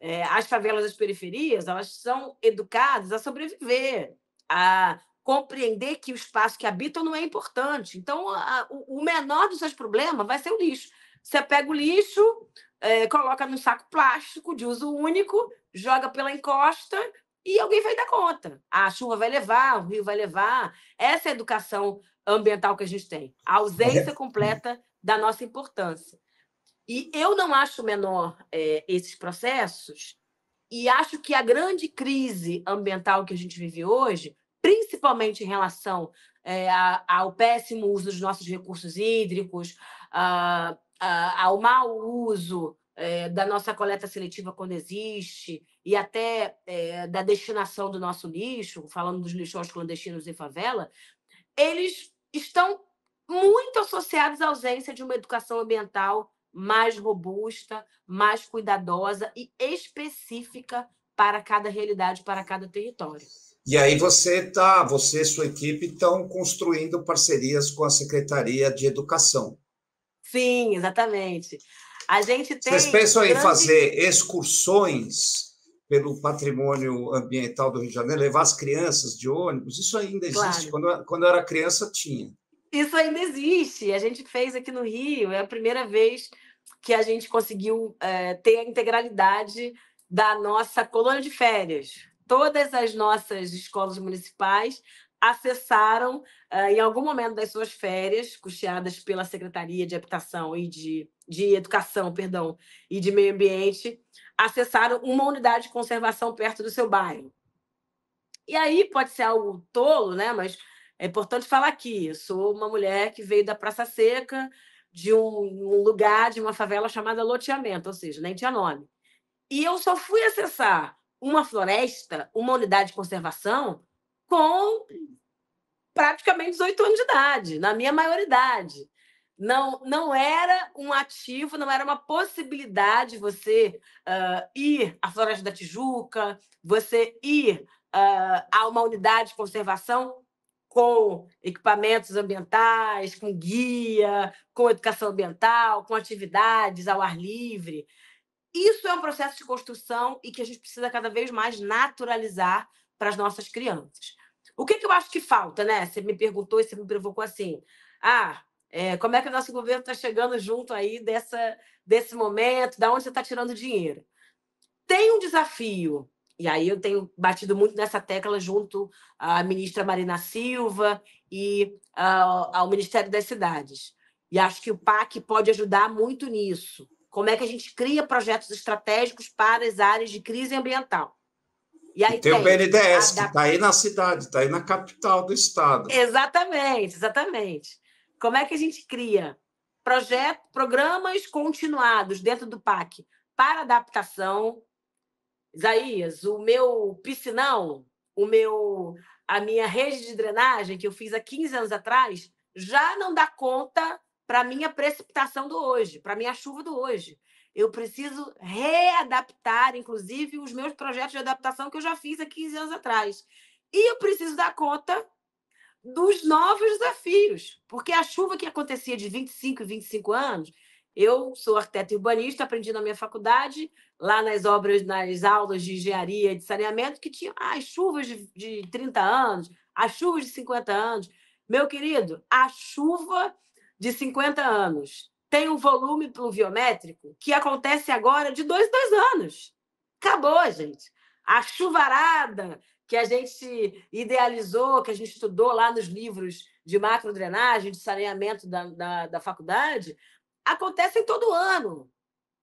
É, as favelas das periferias, elas são educadas a sobreviver, a compreender que o espaço que habitam não é importante. Então, a, o, menor dos seus problemas vai ser o lixo. Você pega o lixo, é, coloca num saco plástico de uso único, joga pela encosta e alguém vai dar conta. A chuva vai levar, o rio vai levar. Essa é a educação ambiental que a gente tem. A é ausência completa da nossa importância. E eu não acho menor é, esses processos, e acho que a grande crise ambiental que a gente vive hoje, principalmente em relação é, a, ao péssimo uso dos nossos recursos hídricos, a, a, ao mau uso é, da nossa coleta seletiva quando existe, e até é, da destinação do nosso lixo, falando dos lixões clandestinos em favela, eles estão muito associados à ausência de uma educação ambiental mais robusta, mais cuidadosa e específica para cada realidade, para cada território. E aí você tá, você e sua equipe estão construindo parcerias com a Secretaria de Educação. Sim, exatamente. A gente tem Vocês pensam em fazer excursões pelo patrimônio ambiental do Rio de Janeiro, levar as crianças de ônibus? Isso ainda existe. Claro. Quando, quando eu era criança, tinha. Isso ainda existe. A gente fez aqui no Rio, é a primeira vez que a gente conseguiu é, ter a integralidade da nossa colônia de férias. Todas as nossas escolas municipais acessaram, é, em algum momento das suas férias, custeadas pela Secretaria de Habitação e de, de Educação, perdão, e de Meio Ambiente, acessaram uma unidade de conservação perto do seu bairro. E aí pode ser algo tolo, né? Mas é importante falar aqui, eu sou uma mulher que veio da Praça Seca, de um, lugar, de uma favela chamada loteamento, ou seja, nem tinha nome. E eu só fui acessar uma floresta, uma unidade de conservação, com praticamente 18 anos de idade, na minha maioridade. Não, não era um ativo, não era uma possibilidade você uh, ir à Floresta da Tijuca, você ir uh, a uma unidade de conservação com equipamentos ambientais, com guia, com educação ambiental, com atividades ao ar livre. Isso é um processo de construção e que a gente precisa cada vez mais naturalizar para as nossas crianças. O que, que eu acho que falta, né? Você me perguntou e você me provocou assim: ah, é, como é que o nosso governo está chegando junto aí dessa, desse momento? Da onde você está tirando dinheiro? Tem um desafio e aí eu tenho batido muito nessa tecla junto à ministra Marina Silva e ao, ao Ministério das Cidades. E acho que o PAC pode ajudar muito nisso. Como é que a gente cria projetos estratégicos para as áreas de crise ambiental? E aí e tem, tem, o BNDES, que está aí na cidade, está aí na capital do estado. Exatamente, exatamente. Como é que a gente cria projetos, programas continuados dentro do PAC para adaptação, Isaías, o meu piscinão, o meu, a minha rede de drenagem que eu fiz há 15 anos atrás, já não dá conta para a minha precipitação do hoje, para a minha chuva do hoje. Eu preciso readaptar, inclusive, os meus projetos de adaptação que eu já fiz há 15 anos atrás. E eu preciso dar conta dos novos desafios, porque a chuva que acontecia de 25 e 25 anos, eu sou arquiteto urbanista, aprendi na minha faculdade, lá nas obras, nas aulas de engenharia, de saneamento, que tinha ah, as chuvas de, de 30 anos, as chuvas de 50 anos. Meu querido, a chuva de 50 anos tem um volume pluviométrico que acontece agora de dois em dois anos. Acabou, gente. A chuvarada que a gente idealizou, que a gente estudou lá nos livros de macrodrenagem, de saneamento da, da, da faculdade, em todo ano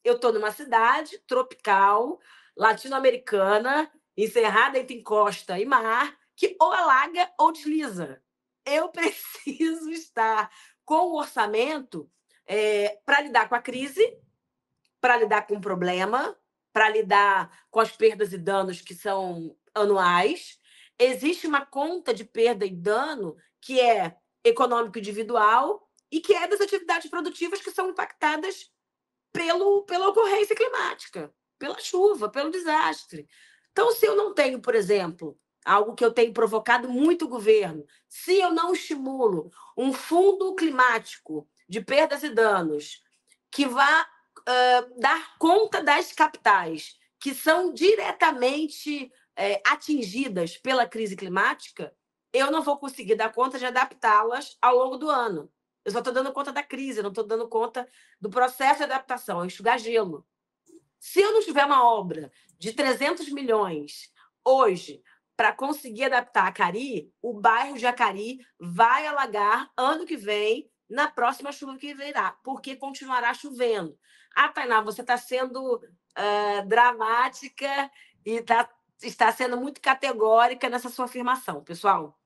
eu estou numa cidade tropical, latino-americana, encerrada entre costa e mar, que ou alaga é ou desliza. Eu preciso estar com o orçamento é, para lidar com a crise, para lidar com o problema, para lidar com as perdas e danos que são anuais. Existe uma conta de perda e dano que é econômico individual e que é das atividades produtivas que são impactadas pelo, pela ocorrência climática, pela chuva, pelo desastre. Então, se eu não tenho, por exemplo, algo que eu tenho provocado muito o governo, se eu não estimulo um fundo climático de perdas e danos que vá uh, dar conta das capitais que são diretamente uh, atingidas pela crise climática, eu não vou conseguir dar conta de adaptá-las ao longo do ano. Eu só estou dando conta da crise, não estou dando conta do processo de adaptação, é enxugar gelo. Se eu não tiver uma obra de 300 milhões hoje para conseguir adaptar a Cari, o bairro de Acari vai alagar ano que vem, na próxima chuva que virá, porque continuará chovendo. Ah, Tainá, você está sendo uh, dramática e tá, está sendo muito categórica nessa sua afirmação, pessoal.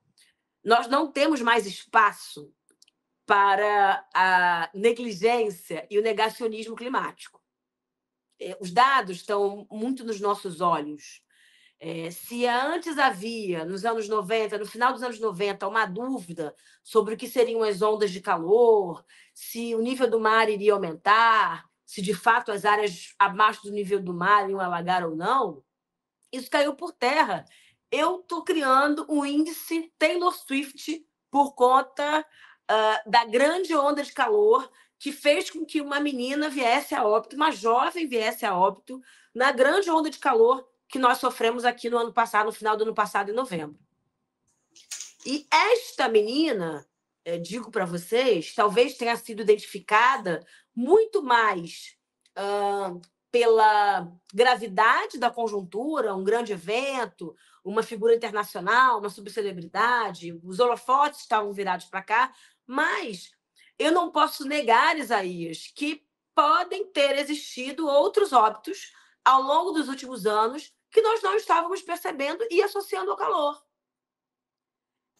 Nós não temos mais espaço para a negligência e o negacionismo climático. É, os dados estão muito nos nossos olhos. É, se antes havia, nos anos 90, no final dos anos 90, uma dúvida sobre o que seriam as ondas de calor, se o nível do mar iria aumentar, se de fato as áreas abaixo do nível do mar iam alagar ou não, isso caiu por terra. Eu estou criando um índice Taylor Swift por conta uh, da grande onda de calor que fez com que uma menina viesse a óbito, uma jovem viesse a óbito, na grande onda de calor que nós sofremos aqui no ano passado, no final do ano passado, em novembro. E esta menina, digo para vocês, talvez tenha sido identificada muito mais uh, pela gravidade da conjuntura, um grande evento, uma figura internacional, uma subcelebridade, os holofotes estavam virados para cá, mas eu não posso negar, Isaías, que podem ter existido outros óbitos ao longo dos últimos anos que nós não estávamos percebendo e associando ao calor.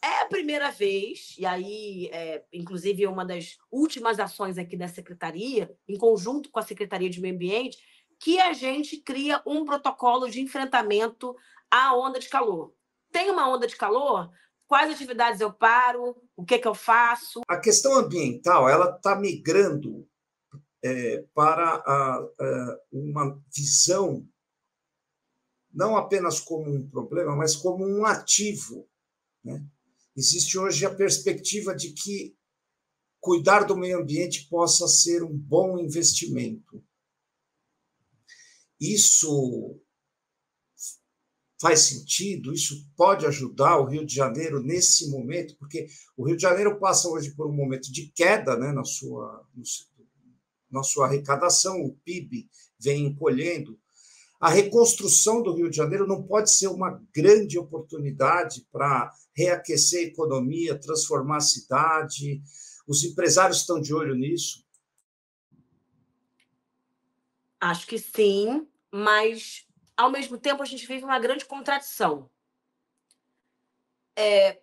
É a primeira vez, e aí, é, inclusive, é uma das últimas ações aqui da Secretaria, em conjunto com a Secretaria de Meio Ambiente, que a gente cria um protocolo de enfrentamento à onda de calor. Tem uma onda de calor? Quais atividades eu paro? O que, é que eu faço? A questão ambiental ela está migrando é, para a, a, é, uma visão não apenas como um problema, mas como um ativo. Né? Existe hoje a perspectiva de que cuidar do meio ambiente possa ser um bom investimento. Isso faz sentido, isso pode ajudar o Rio de Janeiro nesse momento, porque o Rio de Janeiro passa hoje por um momento de queda né, na, sua, na sua arrecadação, o PIB vem encolhendo. A reconstrução do Rio de Janeiro não pode ser uma grande oportunidade para reaquecer a economia, transformar a cidade. Os empresários estão de olho nisso? Acho que sim, mas ao mesmo tempo, a gente vive uma grande contradição. É,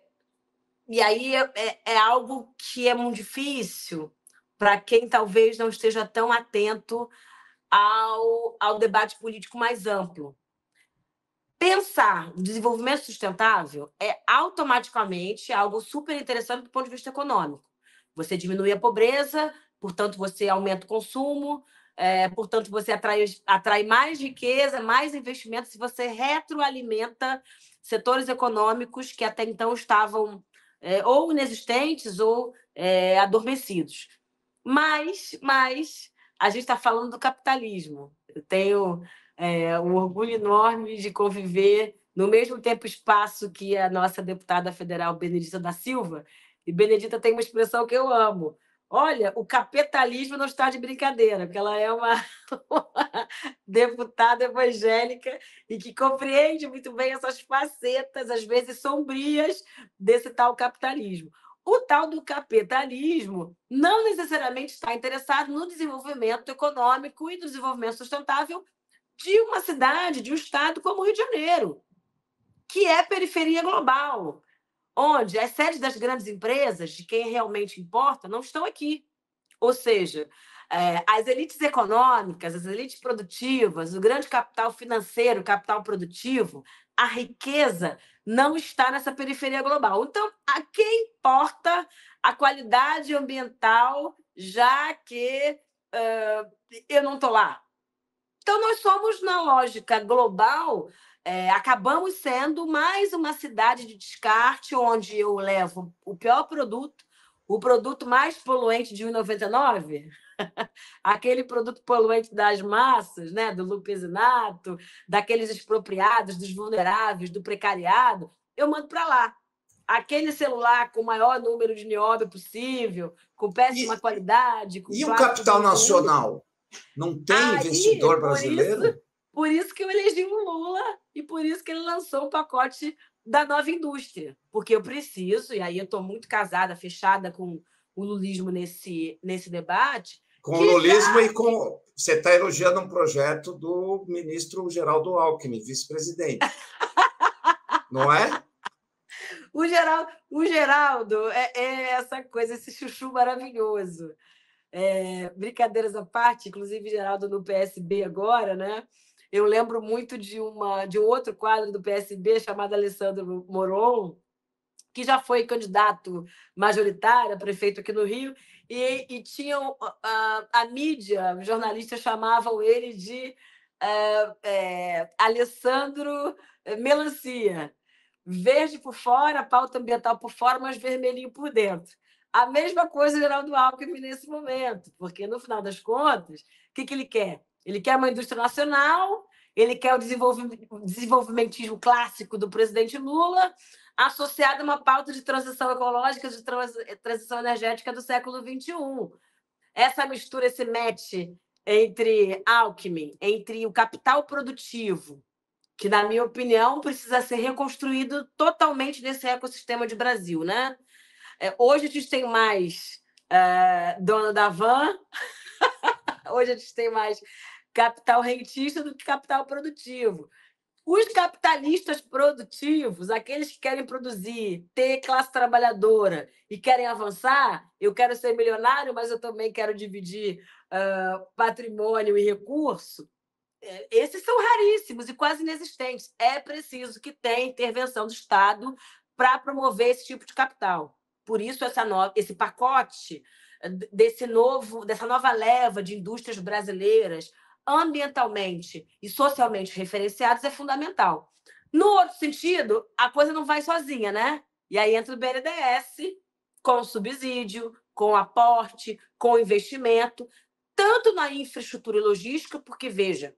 e aí é, é, é algo que é muito difícil para quem talvez não esteja tão atento ao, ao debate político mais amplo. Pensar no desenvolvimento sustentável é automaticamente algo super interessante do ponto de vista econômico. Você diminui a pobreza, portanto, você aumenta o consumo, é, portanto, você atrai, atrai mais riqueza, mais investimento se você retroalimenta setores econômicos que até então estavam é, ou inexistentes ou é, adormecidos. Mas, mas a gente está falando do capitalismo. Eu tenho é, um orgulho enorme de conviver no mesmo tempo espaço que a nossa deputada federal Benedita da Silva. E Benedita tem uma expressão que eu amo. Olha, o capitalismo não está de brincadeira, porque ela é uma, deputada evangélica e que compreende muito bem essas facetas, às vezes sombrias, desse tal capitalismo. O tal do capitalismo não necessariamente está interessado no desenvolvimento econômico e do desenvolvimento sustentável de uma cidade, de um estado como o Rio de Janeiro, que é periferia global onde as sedes das grandes empresas, de quem realmente importa, não estão aqui. Ou seja, é, as elites econômicas, as elites produtivas, o grande capital financeiro, o capital produtivo, a riqueza não está nessa periferia global. Então, a quem importa a qualidade ambiental, já que uh, eu não estou lá? Então, nós somos, na lógica global, é, acabamos sendo mais uma cidade de descarte, onde eu levo o pior produto, o produto mais poluente de 1,99, aquele produto poluente das massas, né? do lupesinato, daqueles expropriados, dos vulneráveis, do precariado, eu mando para lá. Aquele celular com o maior número de nióbio possível, com péssima e, qualidade. Com e o capital nacional? Não tem ah, investidor brasileiro? Isso... Por isso que eu elegi o Lula e por isso que ele lançou o pacote da nova indústria, porque eu preciso, e aí eu estou muito casada, fechada com o lulismo nesse, nesse debate. Com o lulismo já... e com. Você está elogiando um projeto do ministro Geraldo Alckmin, vice-presidente. Não é? O, Geral, o Geraldo é, é essa coisa, esse chuchu maravilhoso. É, brincadeiras à parte, inclusive Geraldo no PSB agora, né? Eu lembro muito de, uma, de um outro quadro do PSB chamado Alessandro Moron, que já foi candidato majoritário a prefeito aqui no Rio, e, e tinham a, a, mídia, os jornalistas chamavam ele de é, é, Alessandro Melancia. Verde por fora, pauta ambiental por fora, mas vermelhinho por dentro. A mesma coisa Geraldo Alckmin nesse momento, porque no final das contas, o que, que ele quer? Ele quer uma indústria nacional, ele quer o desenvolvimentismo clássico do presidente Lula, associado a uma pauta de transição ecológica, de transição energética do século XXI. Essa mistura, esse match entre Alckmin, entre o capital produtivo, que, na minha opinião, precisa ser reconstruído totalmente nesse ecossistema de Brasil. Né? É, hoje a gente tem mais é, eh, dono da van Hoje a gente tem mais capital rentista do que capital produtivo. Os capitalistas produtivos, aqueles que querem produzir, ter classe trabalhadora e querem avançar, eu quero ser milionário, mas eu também quero dividir uh, patrimônio e recurso, é, esses são raríssimos e quase inexistentes. É preciso que tenha intervenção do Estado para promover esse tipo de capital. Por isso, essa no... esse pacote eh, desse novo, dessa nova leva de indústrias brasileiras, ambientalmente e socialmente referenciadas, é fundamental. No outro sentido, a coisa não vai sozinha, né? E aí entra o BNDES com subsídio, com aporte, com investimento, tanto na infraestrutura e logística, porque, veja,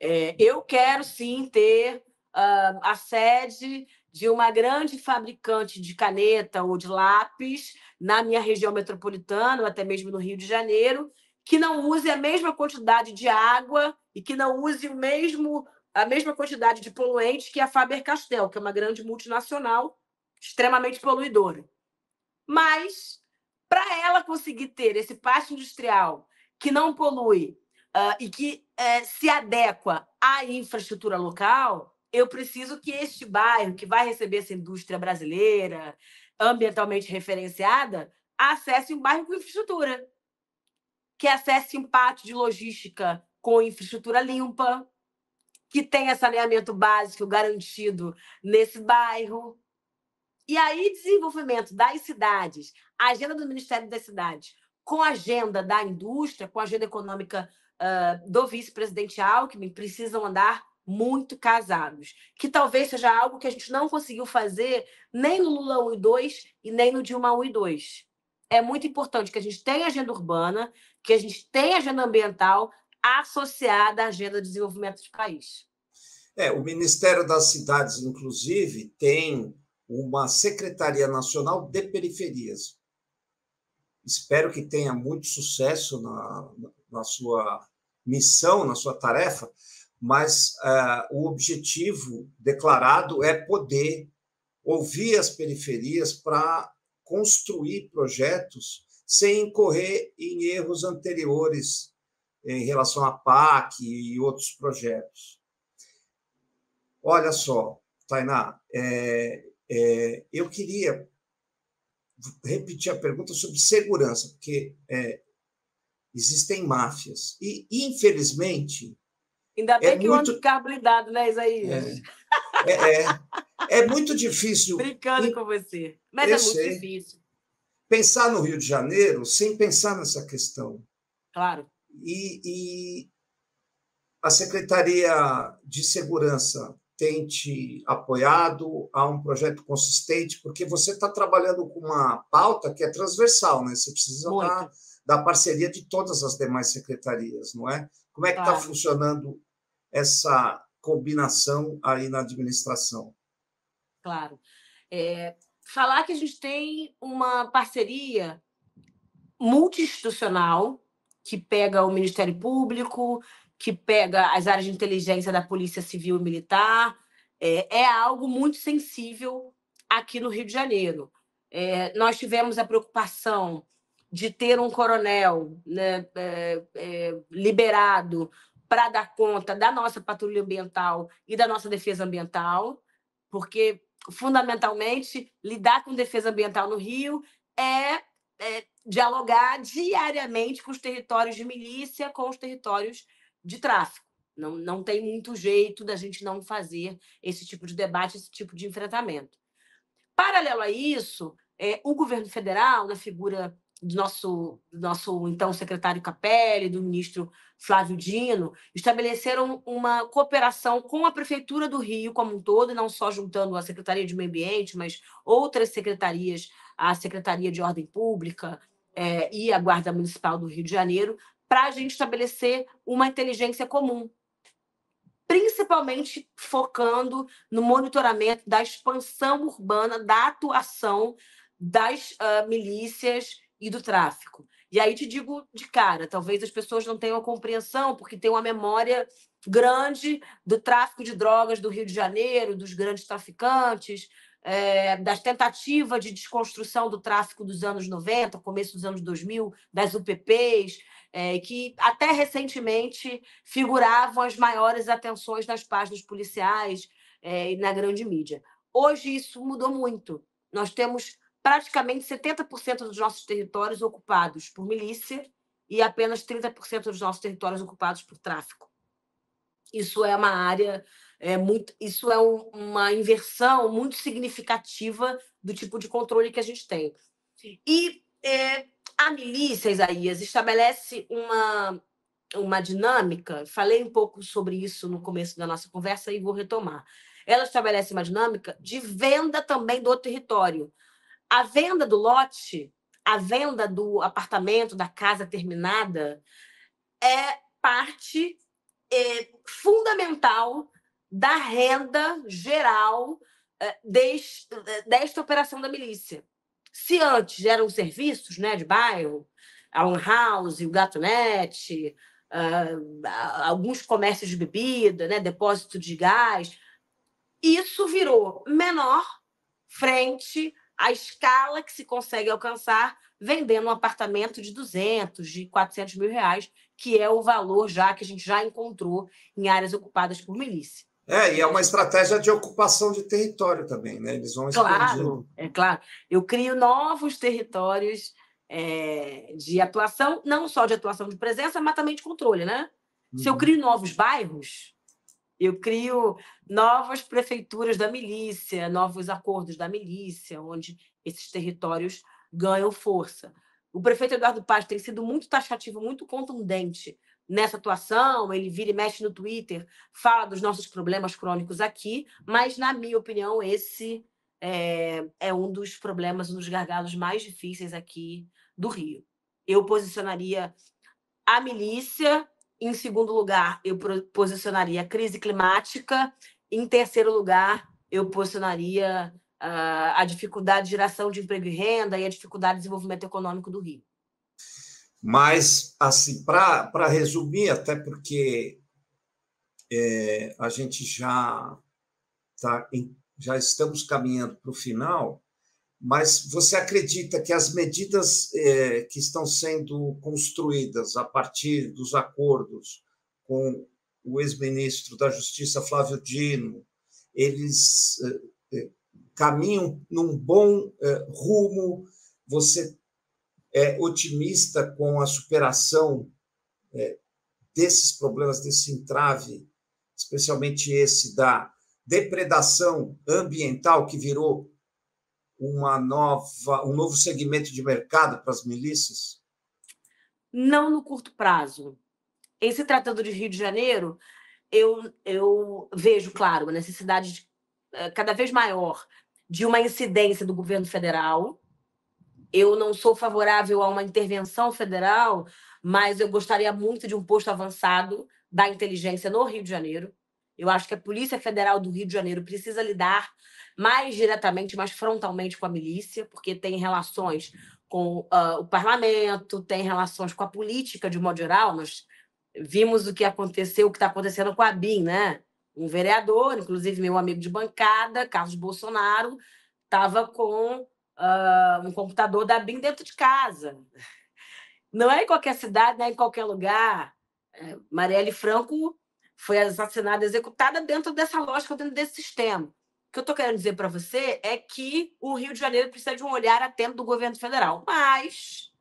é, eu quero sim ter uh, a sede de uma grande fabricante de caneta ou de lápis na minha região metropolitana, ou até mesmo no Rio de Janeiro, que não use a mesma quantidade de água e que não use o mesmo a mesma quantidade de poluentes que a Faber-Castell, que é uma grande multinacional extremamente poluidora. Mas para ela conseguir ter esse passo industrial que não polui uh, e que uh, se adequa à infraestrutura local, eu preciso que este bairro, que vai receber essa indústria brasileira, ambientalmente referenciada, acesse um bairro com infraestrutura, que acesse um pátio de logística com infraestrutura limpa, que tenha saneamento básico garantido nesse bairro. E aí, desenvolvimento das cidades, agenda do Ministério das Cidades, com a agenda da indústria, com a agenda econômica uh, do vice-presidente Alckmin, precisam andar muito casados, que talvez seja algo que a gente não conseguiu fazer nem no Lula 1 e 2 e nem no Dilma 1 e 2. É muito importante que a gente tenha agenda urbana, que a gente tenha agenda ambiental associada à agenda de desenvolvimento do país. É, o Ministério das Cidades, inclusive, tem uma Secretaria Nacional de Periferias. Espero que tenha muito sucesso na, na sua missão, na sua tarefa, mas uh, o objetivo declarado é poder ouvir as periferias para construir projetos sem incorrer em erros anteriores em relação à PAC e outros projetos. Olha só, Tainá, é, é, eu queria repetir a pergunta sobre segurança, porque é, existem máfias. E, infelizmente, Ainda é bem é que muito... o homem carro blindado, né, Isaías? É, é, é, é muito difícil. Brincando com você. Mas Eu é muito sei. difícil. Pensar no Rio de Janeiro sem pensar nessa questão. Claro. E, e a Secretaria de Segurança tem te apoiado a um projeto consistente, porque você está trabalhando com uma pauta que é transversal, né? Você precisa da, da parceria de todas as demais secretarias, não é? Como é que está claro. funcionando essa combinação aí na administração? Claro. É, falar que a gente tem uma parceria multiinstitucional que pega o Ministério Público, que pega as áreas de inteligência da Polícia Civil e Militar, é, é algo muito sensível aqui no Rio de Janeiro. É, nós tivemos a preocupação de ter um coronel né, é, é, liberado para dar conta da nossa patrulha ambiental e da nossa defesa ambiental, porque, fundamentalmente, lidar com defesa ambiental no Rio é, é dialogar diariamente com os territórios de milícia, com os territórios de tráfico. Não, não tem muito jeito da gente não fazer esse tipo de debate, esse tipo de enfrentamento. Paralelo a isso, é, o governo federal, na figura do nosso, do nosso então secretário Capelli, do ministro Flávio Dino, estabeleceram uma cooperação com a Prefeitura do Rio como um todo, e não só juntando a Secretaria de Meio Ambiente, mas outras secretarias, a Secretaria de Ordem Pública é, e a Guarda Municipal do Rio de Janeiro, para a gente estabelecer uma inteligência comum, principalmente focando no monitoramento da expansão urbana, da atuação das uh, milícias e do tráfico. E aí te digo de cara, talvez as pessoas não tenham a compreensão, porque tem uma memória grande do tráfico de drogas do Rio de Janeiro, dos grandes traficantes, é, das tentativas de desconstrução do tráfico dos anos 90, começo dos anos 2000, das UPPs, é, eh, que até recentemente figuravam as maiores atenções nas páginas policiais é, e na grande mídia. Hoje isso mudou muito. Nós temos praticamente 70% dos nossos territórios ocupados por milícia e apenas 30% dos nossos territórios ocupados por tráfico. Isso é uma área é muito, isso é um, uma inversão muito significativa do tipo de controle que a gente tem. E é, a milícia, Isaías, estabelece uma, uma dinâmica, falei um pouco sobre isso no começo da nossa conversa e vou retomar. Ela estabelece uma dinâmica de venda também do território. A venda do lote, a venda do apartamento, da casa terminada, é parte é, fundamental da renda geral é, deste, é, desta operação da milícia. Se antes eram serviços né, de bairro, a On House, o Gatonete, uh, alguns comércios de bebida, né, depósito de gás, isso virou menor frente a escala que se consegue alcançar vendendo um apartamento de 200, de 400 mil reais, que é o valor já que a gente já encontrou em áreas ocupadas por milícia. É, e é uma estratégia de ocupação de território também, né? Eles vão expandindo. Claro, é claro. Eu crio novos territórios é, de atuação, não só de atuação de presença, mas também de controle, né? Uhum. Se eu uhum. crio novos bairros, eu crio novas prefeituras da milícia, novos acordos da milícia, onde esses territórios ganham força. O prefeito Eduardo Paz tem sido muito taxativo, muito contundente nessa atuação. Ele vira e mexe no Twitter, fala dos nossos problemas crônicos aqui, mas, na minha opinião, esse é, é um dos problemas, um dos gargalos mais difíceis aqui do Rio. Eu posicionaria a milícia em segundo lugar, eu posicionaria a crise climática. Em terceiro lugar, eu posicionaria uh, a dificuldade de geração de emprego e renda e a dificuldade de desenvolvimento econômico do Rio. Mas, assim, para resumir, até porque é, a gente já, tá em, já estamos caminhando para o final, mas você acredita que as medidas é, que estão sendo construídas a partir dos acordos com o ex-ministro da Justiça, Flávio Dino, eles é, é, caminham num bom rumo? Você é otimista com a superação desses problemas, desse entrave, especialmente esse da depredação ambiental que virou uma nova, um novo segmento de mercado para as milícias? Não no curto prazo. Em se tratando de Rio de Janeiro, eu, eu vejo, claro, uma necessidade de, eh, cada vez maior de uma incidência do governo federal. Eu não sou favorável a uma intervenção federal, mas eu gostaria muito de um posto avançado da inteligência no Rio de Janeiro. Eu acho que a Polícia Federal do Rio de Janeiro precisa lidar mais diretamente, mais frontalmente com a milícia, porque tem relações com uh, o parlamento, tem relações com a política de modo geral. Nós vimos o que aconteceu, o que está acontecendo com a BIM, né? Um vereador, inclusive meu amigo de bancada, Carlos Bolsonaro, estava com uh, um computador da BIM dentro de casa. Não é em qualquer cidade, não é em qualquer lugar. É, Marielle Franco foi assassinada, executada dentro dessa lógica, dentro desse sistema que eu estou querendo dizer para você é que o Rio de Janeiro precisa de um olhar atento do governo federal. Mas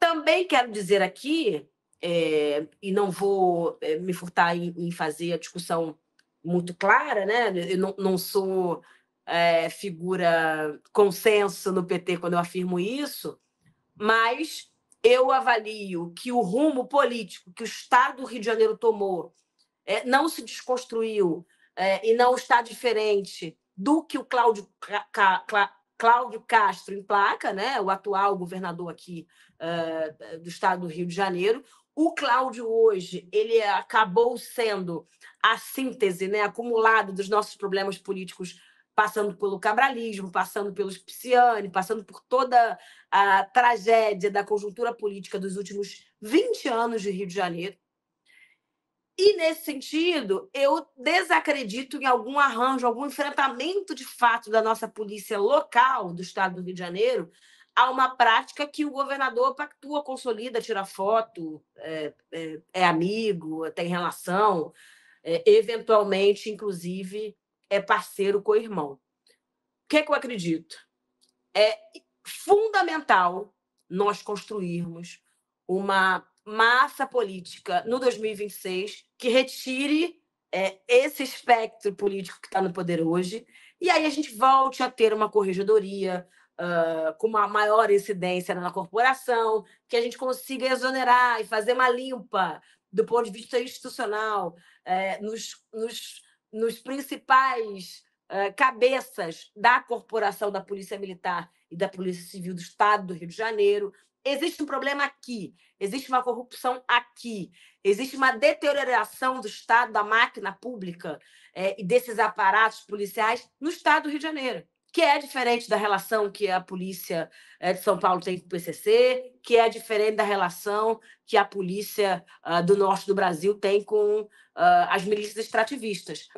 também quero dizer aqui, é, e não vou é, me furtar em, em, fazer a discussão muito clara, né? Eu não, não sou é, figura consenso no PT quando eu afirmo isso, mas eu avalio que o rumo político que o Estado do Rio de Janeiro tomou é, não se desconstruiu é, e não está diferente do que o Cláudio, Cláudio Castro emplaca, né? o atual governador aqui eh, do estado do Rio de Janeiro. O Cláudio hoje ele acabou sendo a síntese, né, acumulada dos nossos problemas políticos, passando pelo cabralismo, passando pelos Psiane, passando por toda a tragédia da conjuntura política dos últimos 20 anos de Rio de Janeiro. E, nesse sentido, eu desacredito em algum arranjo, algum enfrentamento de fato da nossa polícia local do estado do Rio de Janeiro a uma prática que o governador pactua, consolida, tira foto, é, é, é amigo, tem relação, é, eventualmente, inclusive, é parceiro com o irmão. O que, é que eu acredito? É fundamental nós construirmos uma massa política no 2026 que retire é, esse espectro político que está no poder hoje, e aí a gente volte a ter uma corregedoria uh, com uma maior incidência na corporação, que a gente consiga exonerar e fazer uma limpa do ponto de vista institucional é, nos, nos, nos, principais cabeças da corporação da Polícia Militar e da Polícia Civil do Estado do Rio de Janeiro, existe um problema aqui, existe uma corrupção aqui, existe uma deterioração do Estado, da máquina pública é, e desses aparatos policiais no Estado do Rio de Janeiro, que é diferente da relação que a polícia é, de São Paulo tem com o PCC, que é diferente da relação que a polícia uh, do norte do Brasil tem com uh, as milícias extrativistas.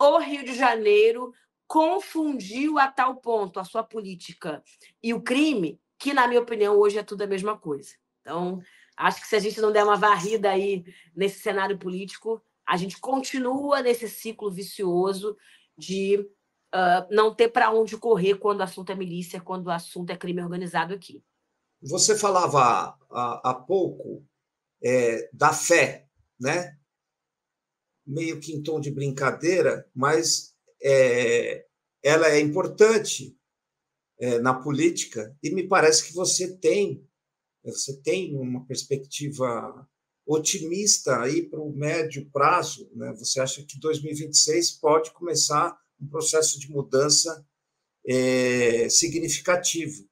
O Rio de Janeiro confundiu a tal ponto a sua política e o crime que, na minha opinião, hoje é tudo a mesma coisa. Então, acho que se a gente não der uma varrida aí nesse cenário político, a gente continua nesse ciclo vicioso de uh, não ter para onde correr quando o assunto é milícia, quando o assunto é crime organizado aqui. Você falava há, há pouco é, da fé, né? Meio que em tom de brincadeira, mas é, ela é importante é, na política e me parece que você tem você tem uma perspectiva otimista aí para o médio prazo, né? Você acha que 2026 pode começar um processo de mudança é, significativo?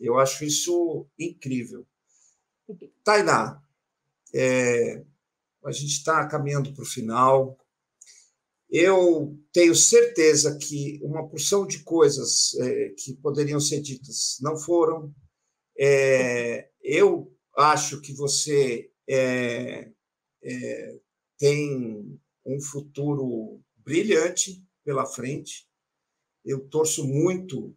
Eu acho isso incrível. Tainá, é, a gente está caminhando para o final. Eu tenho certeza que uma porção de coisas é, que poderiam ser ditas não foram. É, eu acho que você é, é tem um futuro brilhante pela frente. Eu torço muito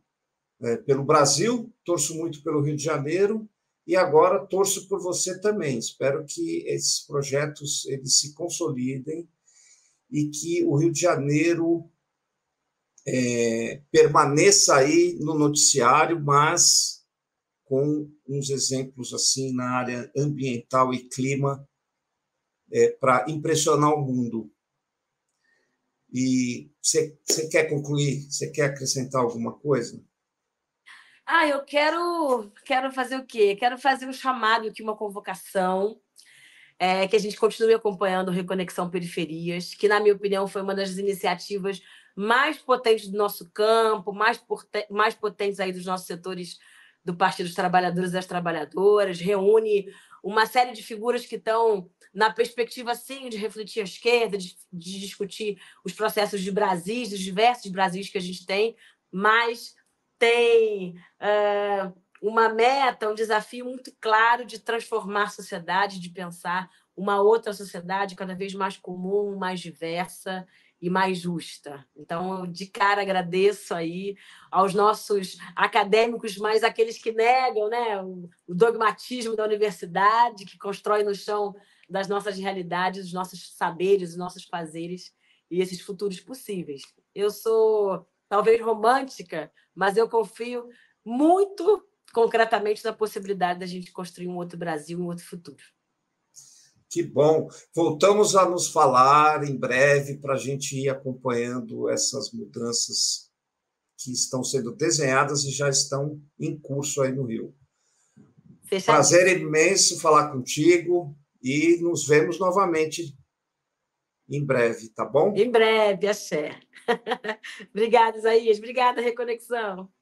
é, pelo Brasil, torço muito pelo Rio de Janeiro e agora torço por você também. Espero que esses projetos eles se consolidem e que o Rio de Janeiro é, permaneça aí no noticiário, mas com uns exemplos assim na área ambiental e clima é, para impressionar o mundo. E você quer concluir? Você quer acrescentar alguma coisa? Ah, eu quero, quero fazer o quê? Quero fazer um chamado aqui, uma convocação é, que a gente continue acompanhando Reconexão Periferias, que, na minha opinião, foi uma das iniciativas mais potentes do nosso campo, mais, mais potentes aí dos nossos setores do Partido dos Trabalhadores e das Trabalhadoras, reúne uma série de figuras que estão na perspectiva, sim, de refletir a esquerda, de, de discutir os processos de Brasil, dos diversos Brasis que a gente tem, mas tem uh, uma meta, um desafio muito claro de transformar a sociedade, de pensar uma outra sociedade cada vez mais comum, mais diversa e mais justa. Então, de cara agradeço aí aos nossos acadêmicos, mas aqueles que negam, né, o dogmatismo da universidade que constrói no chão das nossas realidades, os nossos saberes, os nossos fazeres e esses futuros possíveis. Eu sou talvez romântica, mas eu confio muito concretamente da possibilidade da gente construir um outro Brasil, um outro futuro. Que bom. Voltamos a nos falar em breve para a gente ir acompanhando essas mudanças que estão sendo desenhadas e já estão em curso aí no Rio. Fechado. Prazer imenso falar contigo e nos vemos novamente em breve, tá bom? Em breve, axé. Obrigada, Isaías. Obrigada, Reconexão.